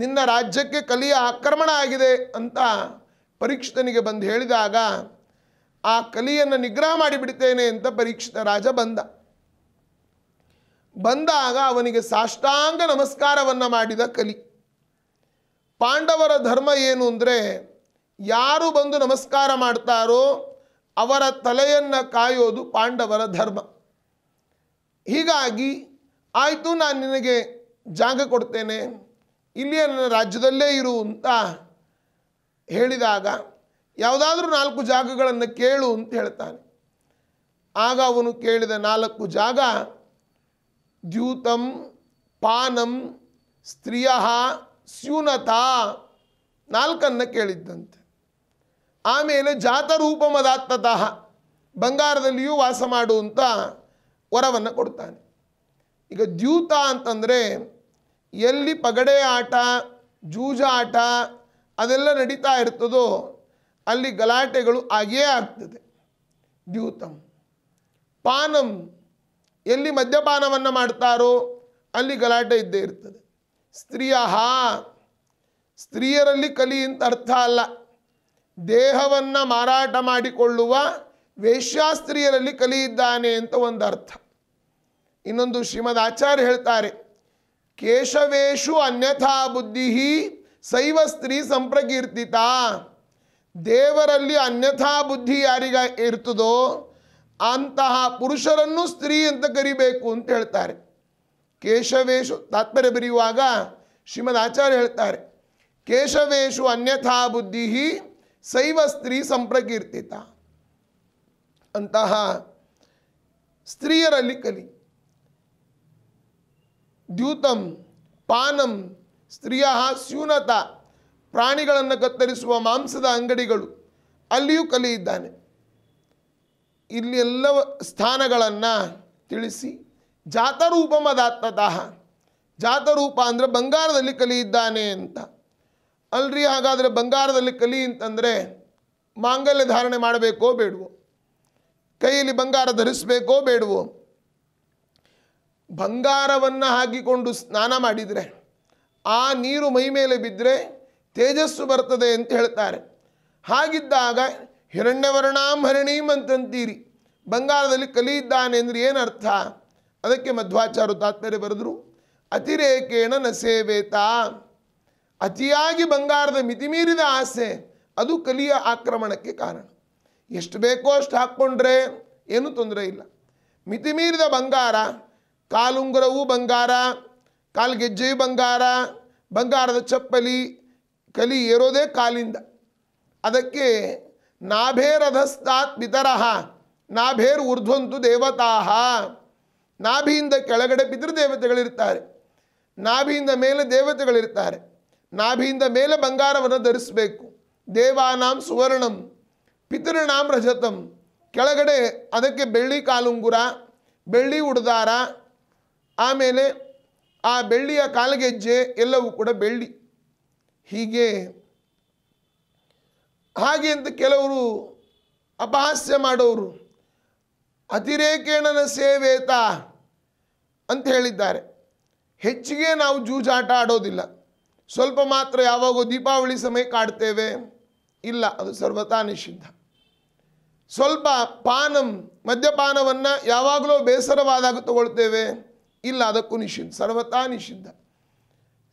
ನಿನ್ನ ರಾಜ್ಯಕ್ಕೆ ಕಲಿಯ ಆಕ್ರಮಣ ಆಗಿದೆ ಅಂತ ಪರೀಕ್ಷಿತನಿಗೆ ಬಂದು ಹೇಳಿದಾಗ ಆ ಕಲಿಯನ್ನು ನಿಗ್ರಹ ಮಾಡಿಬಿಡ್ತೇನೆ ಅಂತ ಪರೀಕ್ಷಿತ ರಾಜ ಬಂದ ಬಂದಾಗ ಅವನಿಗೆ ಸಾಷ್ಟಾಂಗ ನಮಸ್ಕಾರವನ್ನು ಮಾಡಿದ ಕಲಿ ಪಾಂಡವರ ಧರ್ಮ ಏನು ಅಂದರೆ ಯಾರು ಬಂದು ನಮಸ್ಕಾರ ಮಾಡ್ತಾರೋ ಅವರ ತಲೆಯನ್ನು ಕಾಯೋದು ಪಾಂಡವರ ಧರ್ಮ ಹೀಗಾಗಿ ಆಯಿತು ನಾನು ನಿನಗೆ ಜಾಗ ಕೊಡ್ತೇನೆ ಇಲ್ಲಿಯ ನನ್ನ ರಾಜ್ಯದಲ್ಲೇ ಇರು ಅಂತ ಹೇಳಿದಾಗ ಯಾವುದಾದ್ರೂ ನಾಲ್ಕು ಜಾಗಗಳನ್ನು ಕೇಳು ಅಂತ ಹೇಳ್ತಾನೆ ಆಗ ಅವನು ಕೇಳಿದ ನಾಲ್ಕು ಜಾಗ ದ್ಯೂತಂ ಪಾನಂ ಸ್ತ್ರೀಯ ಸ್ಯೂನತ ನಾಲ್ಕನ್ನು ಕೇಳಿದ್ದಂತೆ ಆಮೇಲೆ ಜಾತರೂಪಮದಾತ್ತತಃ ಬಂಗಾರದಲ್ಲಿಯೂ ವಾಸ ಮಾಡುವಂಥ ವರವನ್ನು ಕೊಡ್ತಾನೆ ಈಗ ದ್ಯೂತ ಅಂತಂದರೆ ಎಲ್ಲಿ ಪಗಡೆ ಆಟ ಜೂಜಾಟ ಅದೆಲ್ಲ ನಡೀತಾ ಇರ್ತದೋ ಅಲ್ಲಿ ಗಲಾಟೆಗಳು ಆಗೇ ಆಗ್ತದೆ ದ್ಯೂತಂ ಪಾನಂ ಎಲ್ಲಿ ಮದ್ಯಪಾನವನ್ನು ಮಾಡ್ತಾರೋ ಅಲ್ಲಿ ಗಲಾಟೆ ಇದ್ದೇ ಇರ್ತದೆ ಸ್ತ್ರೀಯ ಸ್ತ್ರೀಯರಲ್ಲಿ ಕಲಿ ಅಂತ ಅರ್ಥ ಅಲ್ಲ ದೇಹವನ್ನು ಮಾರಾಟ ಮಾಡಿಕೊಳ್ಳುವ ವೇಶ್ಯಾಸ್ತ್ರೀಯರಲ್ಲಿ ಕಲಿಯಿದ್ದಾನೆ ಅಂತ ಒಂದು ಅರ್ಥ ಇನ್ನೊಂದು ಶ್ರೀಮದ್ ಆಚಾರ್ಯ ಹೇಳ್ತಾರೆ ಕೇಶವೇಶು ಅನ್ಯಥಾ ಬುದ್ಧಿ ಸೈವ ಸ್ತ್ರೀ ಸಂಪ್ರಕೀರ್ತಿತ ದೇವರಲ್ಲಿ ಅನ್ಯಥಾ ಬುದ್ಧಿ ಯಾರಿಗ ಇರ್ತದೋ ಅಂತಹ ಪುರುಷರನ್ನು ಸ್ತ್ರೀ ಅಂತ ಕರಿಬೇಕು ಅಂತ ಹೇಳ್ತಾರೆ ಕೇಶವೇಶು ತಾತ್ಪರ್ಯ ಬರೆಯುವಾಗ ಶ್ರೀಮದ್ ಆಚಾರ್ಯ ಹೇಳ್ತಾರೆ ಕೇಶವೇಶು ಅನ್ಯಥಾ ಬುದ್ಧಿ ಸೈವ ಸ್ತ್ರೀ ಸಂಪ್ರಕೀರ್ತಿತ ಅಂತಹ ಸ್ತ್ರೀಯರಲ್ಲಿ ಕಲಿ ದ್ಯೂತಂ ಪಾನಂ ಸ್ತ್ರೀಯ ಸ್ಯೂನತ ಪ್ರಾಣಿಗಳನ್ನು ಕತ್ತರಿಸುವ ಮಾಂಸದ ಅಂಗಡಿಗಳು ಅಲ್ಲಿಯೂ ಕಲಿಯಿದ್ದಾನೆ ಇಲ್ಲಿ ಎಲ್ಲ ಸ್ಥಾನಗಳನ್ನು ತಿಳಿಸಿ ಜಾತರೂಪಮದಾತ್ಮತಃ ಜಾತರೂಪ ಅಂದರೆ ಬಂಗಾರದಲ್ಲಿ ಕಲಿಯಿದ್ದಾನೆ ಅಂತ ಅಲ್ರಿ ಹಾಗಾದರೆ ಬಂಗಾರದಲ್ಲಿ ಕಲಿ ಅಂತಂದರೆ ಮಾಂಗಲ್ಯ ಧಾರಣೆ ಮಾಡಬೇಕೋ ಬೇಡವೋ ಕೈಯಲ್ಲಿ ಬಂಗಾರ ಧರಿಸಬೇಕೋ ಬೇಡವೋ ಬಂಗಾರವನ್ನು ಹಾಕಿಕೊಂಡು ಸ್ನಾನ ಮಾಡಿದರೆ ಆ ನೀರು ಮೈ ಮೇಲೆ ಬಿದ್ದರೆ ತೇಜಸ್ಸು ಬರ್ತದೆ ಅಂತ ಹೇಳ್ತಾರೆ ಹಾಗಿದ್ದಾಗ ಹಿರಣ್ಯವರ್ಣಾಂ ಹರಿಣೀಂ ಅಂತಂತೀರಿ ಬಂಗಾರದಲ್ಲಿ ಕಲಿಯಿದ್ದಾನೆ ಅಂದರೆ ಏನರ್ಥ ಅದಕ್ಕೆ ಮಧ್ವಾಚಾರ್ಯ ತಾತ್ಪರ್ಯ ಬರೆದರು ಅತಿರೇಕೇಣ ನ ಅತಿಯಾಗಿ ಬಂಗಾರದ ಮಿತಿಮೀರಿದ ಆಸೆ ಅದು ಕಲಿಯ ಆಕ್ರಮಣಕ್ಕೆ ಕಾರಣ ಎಷ್ಟು ಬೇಕೋ ಅಷ್ಟು ಹಾಕ್ಕೊಂಡ್ರೆ ಏನೂ ತೊಂದರೆ ಇಲ್ಲ ಮಿತಿಮೀರಿದ ಬಂಗಾರ ಕಾಲುಂಗುರವೂ ಬಂಗಾರ ಕಾಲ್ಗೆಜ್ಜೆಯೂ ಬಂಗಾರ ಬಂಗಾರದ ಚಪ್ಪಲಿ ಕಲಿ ಏರೋದೇ ಕಾಲಿಂದ ಅದಕ್ಕೆ ನಾಭೇರಧಸ್ತಾತ್ ಪಿತರಹ ನಾಭೇರ್ ಊರ್ಧ್ವಂತು ದೇವತಾಹ ನಾಭಿಯಿಂದ ಕೆಳಗಡೆ ದೇವತೆಗಳಿರ್ತಾರೆ ನಾಭಿಯಿಂದ ಮೇಲೆ ದೇವತೆಗಳಿರ್ತಾರೆ ನಾಭಿಯಿಂದ ಮೇಲೆ ಬಂಗಾರವನ್ನು ಧರಿಸಬೇಕು ದೇವಾನಾಂ ಸುವರ್ಣಂ ಪಿತೃನಾಂ ರಜತಂ ಕೆಳಗಡೆ ಅದಕ್ಕೆ ಬೆಳ್ಳಿ ಕಾಲುಂಗುರ ಬೆಳ್ಳಿ ಉಡ್ದಾರ ಆಮೇಲೆ ಆ ಬೆಳ್ಳಿಯ ಕಾಲುಗೆಜ್ಜೆ ಎಲ್ಲವೂ ಕೂಡ ಬೆಳ್ಳಿ ಹೀಗೆ ಹಾಗೆ ಅಂತ ಕೆಲವರು ಅಪಹಾಸ್ಯ ಮಾಡೋರು ಅತಿರೇಕೇಣನ ಸೇವೇತ ಅಂತ ಹೇಳಿದ್ದಾರೆ ಹೆಚ್ಚಿಗೆ ನಾವು ಜೂಜಾಟ ಆಡೋದಿಲ್ಲ ಸ್ವಲ್ಪ ಮಾತ್ರ ಯಾವಾಗೋ ದೀಪಾವಳಿ ಸಮಯ ಕಾಡ್ತೇವೆ ಇಲ್ಲ ಅದು ಸರ್ವತಾ ನಿಷಿದ್ಧ ಸ್ವಲ್ಪ ಪಾನಂ ಮದ್ಯಪಾನವನ್ನು ಯಾವಾಗಲೂ ಬೇಸರವಾದಾಗ ತಗೊಳ್ತೇವೆ ಇಲ್ಲ ಅದಕ್ಕೂ ನಿಷಿದ್ಧ ಸರ್ವತಾ ನಿಷಿದ್ಧ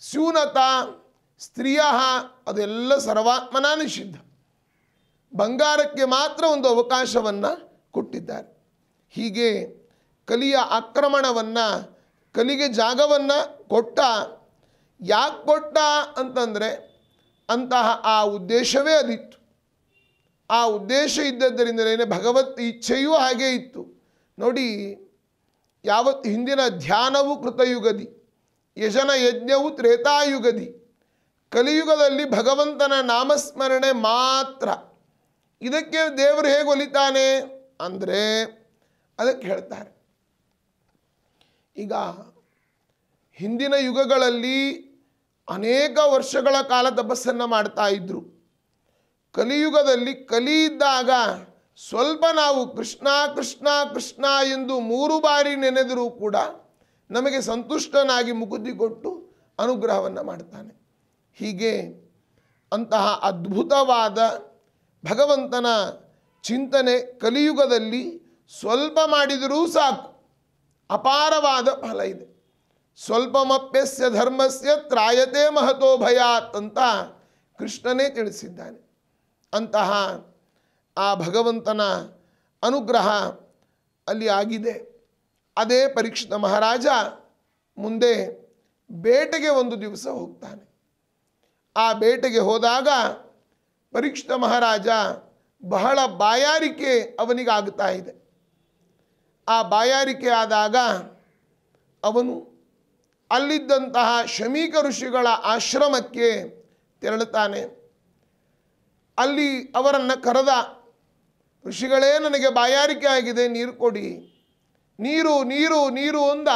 ಸ್ಯೂನತ ಸ್ತ್ರೀಯ ಅದೆಲ್ಲ ಸರ್ವಾತ್ಮನ ನಿಷಿದ್ಧ ಬಂಗಾರಕ್ಕೆ ಮಾತ್ರ ಒಂದು ಅವಕಾಶವನ್ನು ಕೊಟ್ಟಿದ್ದಾರೆ ಹೀಗೆ ಕಲಿಯ ಆಕ್ರಮಣವನ್ನು ಕಲಿಗೆ ಜಾಗವನ್ನು ಕೊಟ್ಟ ಯಾಕೆ ಕೊಟ್ಟ ಅಂತಂದರೆ ಅಂತಹ ಆ ಉದ್ದೇಶವೇ ಅದಿತ್ತು ಆ ಉದ್ದೇಶ ಇದ್ದದ್ದರಿಂದಲೇ ಭಗವತ್ ಇಚ್ಛೆಯೂ ಹಾಗೇ ಇತ್ತು ನೋಡಿ ಯಾವತ್ತು ಹಿಂದಿನ ಧ್ಯಾನವು ಕೃತಯುಗದಿ ಯಜನ ಯಜ್ಞವು ತ್ರೇತಾಯುಗದಿ ಕಲಿಯುಗದಲ್ಲಿ ಭಗವಂತನ ನಾಮಸ್ಮರಣೆ ಮಾತ್ರ ಇದಕ್ಕೆ ದೇವರು ಹೇಗೆ ಒಲಿತಾನೆ ಅಂದರೆ ಅದಕ್ಕೆ ಹೇಳ್ತಾರೆ ಈಗ ಹಿಂದಿನ ಯುಗಗಳಲ್ಲಿ ಅನೇಕ ವರ್ಷಗಳ ಕಾಲ ತಪಸ್ಸನ್ನು ಮಾಡ್ತಾ ಇದ್ರು ಕಲಿಯುಗದಲ್ಲಿ ಕಲಿಯಿದ್ದಾಗ ಸ್ವಲ್ಪ ನಾವು ಕೃಷ್ಣ ಕೃಷ್ಣ ಕೃಷ್ಣ ಎಂದು ಮೂರು ಬಾರಿ ನೆನೆದರೂ ಕೂಡ ನಮಗೆ ಸಂತುಷ್ಟನಾಗಿ ಮುಗುದಿ ಕೊಟ್ಟು ಅನುಗ್ರಹವನ್ನು ಮಾಡ್ತಾನೆ ಹೀಗೆ ಅಂತಹ ಅದ್ಭುತವಾದ ಭಗವಂತನ ಚಿಂತನೆ ಕಲಿಯುಗದಲ್ಲಿ ಸ್ವಲ್ಪ ಮಾಡಿದರೂ ಸಾಕು ಅಪಾರವಾದ ಫಲ ಇದೆ ಸ್ವಲ್ಪಮಪ್ಯಸ್ಯ ಧರ್ಮಸ್ಯ ತ್ರಾಯತೆ ಮಹತೋ ಭಯಾತ್ ಅಂತ ಕೃಷ್ಣನೇ ತಿಳಿಸಿದ್ದಾನೆ ಅಂತಹ ಆ ಭಗವಂತನ ಅನುಗ್ರಹ ಅಲ್ಲಿ ಆಗಿದೆ ಅದೇ ಪರೀಕ್ಷಿತ ಮಹಾರಾಜ ಮುಂದೆ ಬೇಟೆಗೆ ಒಂದು ದಿವಸ ಹೋಗ್ತಾನೆ ಆ ಬೇಟೆಗೆ ಹೋದಾಗ ಪರೀಕ್ಷಿತ ಮಹಾರಾಜ ಬಹಳ ಬಾಯಾರಿಕೆ ಅವನಿಗಾಗ್ತಾ ಇದೆ ಆ ಬಾಯಾರಿಕೆ ಆದಾಗ ಅವನು ಅಲ್ಲಿದ್ದಂತಹ ಶಮೀಕ ಋಷಿಗಳ ಆಶ್ರಮಕ್ಕೆ ತೆರಳುತ್ತಾನೆ ಅಲ್ಲಿ ಅವರನ್ನು ಕರೆದ ಋಷಿಗಳೇ ನನಗೆ ಬಾಯಾರಿಕೆ ಆಗಿದೆ ನೀರು ಕೊಡಿ ನೀರು ನೀರು ನೀರು ಅಂದ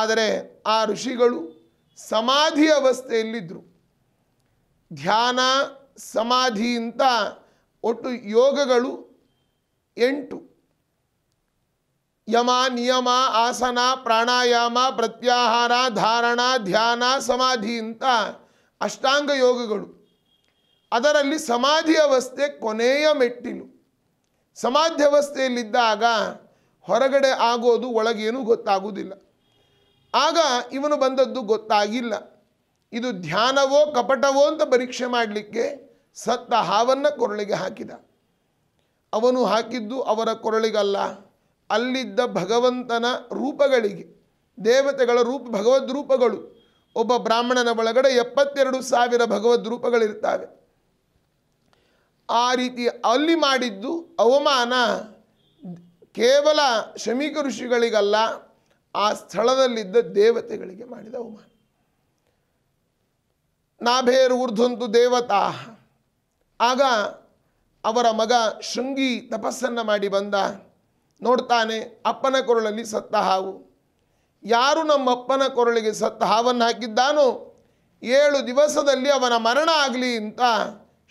ಆದರೆ ಆ ಋಷಿಗಳು ಸಮಾಧಿ ಅವಸ್ಥೆಯಲ್ಲಿದ್ದರು ಧ್ಯಾನ ಅಂತ ಒಟ್ಟು ಯೋಗಗಳು ಎಂಟು ಯಮ ನಿಯಮ ಆಸನ ಪ್ರಾಣಾಯಾಮ ಪ್ರತ್ಯಾಹಾರ ಧಾರಣ ಧ್ಯಾನ ಸಮಾಧಿ ಅಂತ ಅಷ್ಟಾಂಗ ಯೋಗಗಳು ಅದರಲ್ಲಿ ಸಮಾಧಿ ಅವಸ್ಥೆ ಕೊನೆಯ ಮೆಟ್ಟಿಲು ಸಮಾಧಿ ಅವಸ್ಥೆಯಲ್ಲಿದ್ದಾಗ ಹೊರಗಡೆ ಆಗೋದು ಒಳಗೇನೂ ಗೊತ್ತಾಗುವುದಿಲ್ಲ ಆಗ ಇವನು ಬಂದದ್ದು ಗೊತ್ತಾಗಿಲ್ಲ ಇದು ಧ್ಯಾನವೋ ಕಪಟವೋ ಅಂತ ಪರೀಕ್ಷೆ ಮಾಡಲಿಕ್ಕೆ ಸತ್ತ ಹಾವನ್ನು ಕೊರಳಿಗೆ ಹಾಕಿದ ಅವನು ಹಾಕಿದ್ದು ಅವರ ಕೊರಳಿಗಲ್ಲ ಅಲ್ಲಿದ್ದ ಭಗವಂತನ ರೂಪಗಳಿಗೆ ದೇವತೆಗಳ ರೂಪ ಭಗವದ್ ರೂಪಗಳು ಒಬ್ಬ ಬ್ರಾಹ್ಮಣನ ಒಳಗಡೆ ಎಪ್ಪತ್ತೆರಡು ಸಾವಿರ ಭಗವದ್ ರೂಪಗಳಿರ್ತವೆ ಆ ರೀತಿ ಅಲ್ಲಿ ಮಾಡಿದ್ದು ಅವಮಾನ ಕೇವಲ ಶಮೀಕ ಋಷಿಗಳಿಗಲ್ಲ ಆ ಸ್ಥಳದಲ್ಲಿದ್ದ ದೇವತೆಗಳಿಗೆ ಮಾಡಿದ ಅವಮಾನ ನಾಭೇರು ಉರ್ದೊಂದು ದೇವತಾ ಆಗ ಅವರ ಮಗ ಶೃಂಗಿ ತಪಸ್ಸನ್ನು ಮಾಡಿ ಬಂದ ನೋಡ್ತಾನೆ ಅಪ್ಪನ ಕೊರಳಲ್ಲಿ ಸತ್ತ ಹಾವು ಯಾರು ನಮ್ಮ ಅಪ್ಪನ ಕೊರಳಿಗೆ ಸತ್ತ ಹಾವನ್ನು ಹಾಕಿದ್ದಾನೋ ಏಳು ದಿವಸದಲ್ಲಿ ಅವನ ಮರಣ ಆಗಲಿ ಅಂತ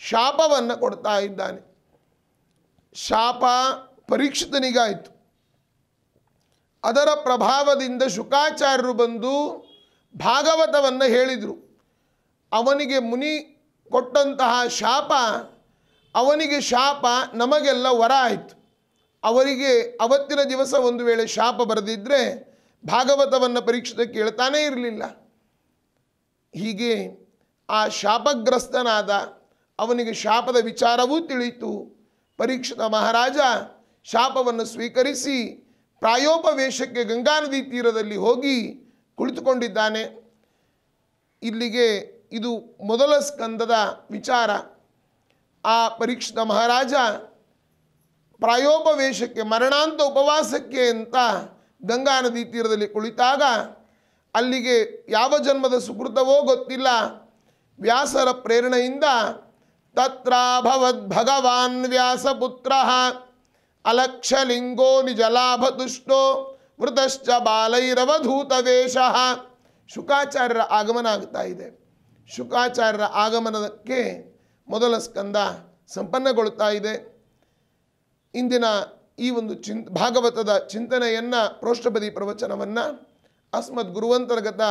ಶಾಪವನ್ನು ಕೊಡ್ತಾ ಇದ್ದಾನೆ ಶಾಪ ಪರೀಕ್ಷಿತನಿಗಾಯಿತು ಅದರ ಪ್ರಭಾವದಿಂದ ಶುಕಾಚಾರ್ಯರು ಬಂದು ಭಾಗವತವನ್ನು ಹೇಳಿದರು ಅವನಿಗೆ ಮುನಿ ಕೊಟ್ಟಂತಹ ಶಾಪ ಅವನಿಗೆ ಶಾಪ ನಮಗೆಲ್ಲ ವರ ಆಯಿತು ಅವರಿಗೆ ಅವತ್ತಿನ ದಿವಸ ಒಂದು ವೇಳೆ ಶಾಪ ಬರೆದಿದ್ದರೆ ಭಾಗವತವನ್ನು ಪರೀಕ್ಷೆ ಕೇಳ್ತಾನೇ ಇರಲಿಲ್ಲ ಹೀಗೆ ಆ ಶಾಪಗ್ರಸ್ತನಾದ ಅವನಿಗೆ ಶಾಪದ ವಿಚಾರವೂ ತಿಳಿಯಿತು ಪರೀಕ್ಷಿತ ಮಹಾರಾಜ ಶಾಪವನ್ನು ಸ್ವೀಕರಿಸಿ ಪ್ರಾಯೋಪವೇಶಕ್ಕೆ ಗಂಗಾ ನದಿ ತೀರದಲ್ಲಿ ಹೋಗಿ ಕುಳಿತುಕೊಂಡಿದ್ದಾನೆ ಇಲ್ಲಿಗೆ ಇದು ಮೊದಲ ಸ್ಕಂದದ ವಿಚಾರ ಆ ಪರೀಕ್ಷಿತ ಮಹಾರಾಜ ಪ್ರಾಯೋಪವೇಶಕ್ಕೆ ಮರಣಾಂತ ಉಪವಾಸಕ್ಕೆ ಅಂತ ಗಂಗಾ ನದಿ ತೀರದಲ್ಲಿ ಕುಳಿತಾಗ ಅಲ್ಲಿಗೆ ಯಾವ ಜನ್ಮದ ಸುಕೃತವೋ ಗೊತ್ತಿಲ್ಲ ವ್ಯಾಸರ ಪ್ರೇರಣೆಯಿಂದ ತತ್ರ ಭವದ್ ಭಗವಾನ್ ವ್ಯಾಸಪುತ್ರ ಅಲಕ್ಷಲಿಂಗೋ ನಿಜಲಾಭದುಷ್ಟೋ ವೃತಶ್ಚ ಬಾಲೈರವಧೂತವೇಷ ಶುಕಾಚಾರ್ಯರ ಆಗಮನ ಆಗ್ತಾ ಇದೆ ಶುಕಾಚಾರ್ಯರ ಆಗಮನಕ್ಕೆ ಮೊದಲ ಸ್ಕಂದ ಸಂಪನ್ನಗೊಳ್ತಾ ಇದೆ ಇಂದಿನ ಈ ಒಂದು ಚಿನ್ ಭಾಗವತದ ಚಿಂತನೆಯನ್ನು ಪ್ರೋಷ್ಠಪದಿ ಪ್ರವಚನವನ್ನು ಅಸ್ಮದ್ ಗುರುವಂತರ್ಗತ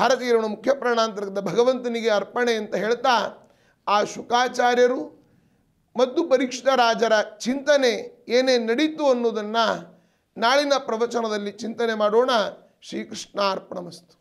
ಭಾರತೀಯರನ್ನು ಮುಖ್ಯ ಪ್ರಾಣಾಂತರ್ಗತ ಭಗವಂತನಿಗೆ ಅರ್ಪಣೆ ಅಂತ ಹೇಳ್ತಾ ಆ ಶುಕಾಚಾರ್ಯರು ಮತ್ತು ಪರೀಕ್ಷಿತ ರಾಜರ ಚಿಂತನೆ ಏನೇ ನಡೀತು ಅನ್ನೋದನ್ನು ನಾಳಿನ ಪ್ರವಚನದಲ್ಲಿ ಚಿಂತನೆ ಮಾಡೋಣ ಶ್ರೀಕೃಷ್ಣಾರ್ಪಣಮಸ್ತು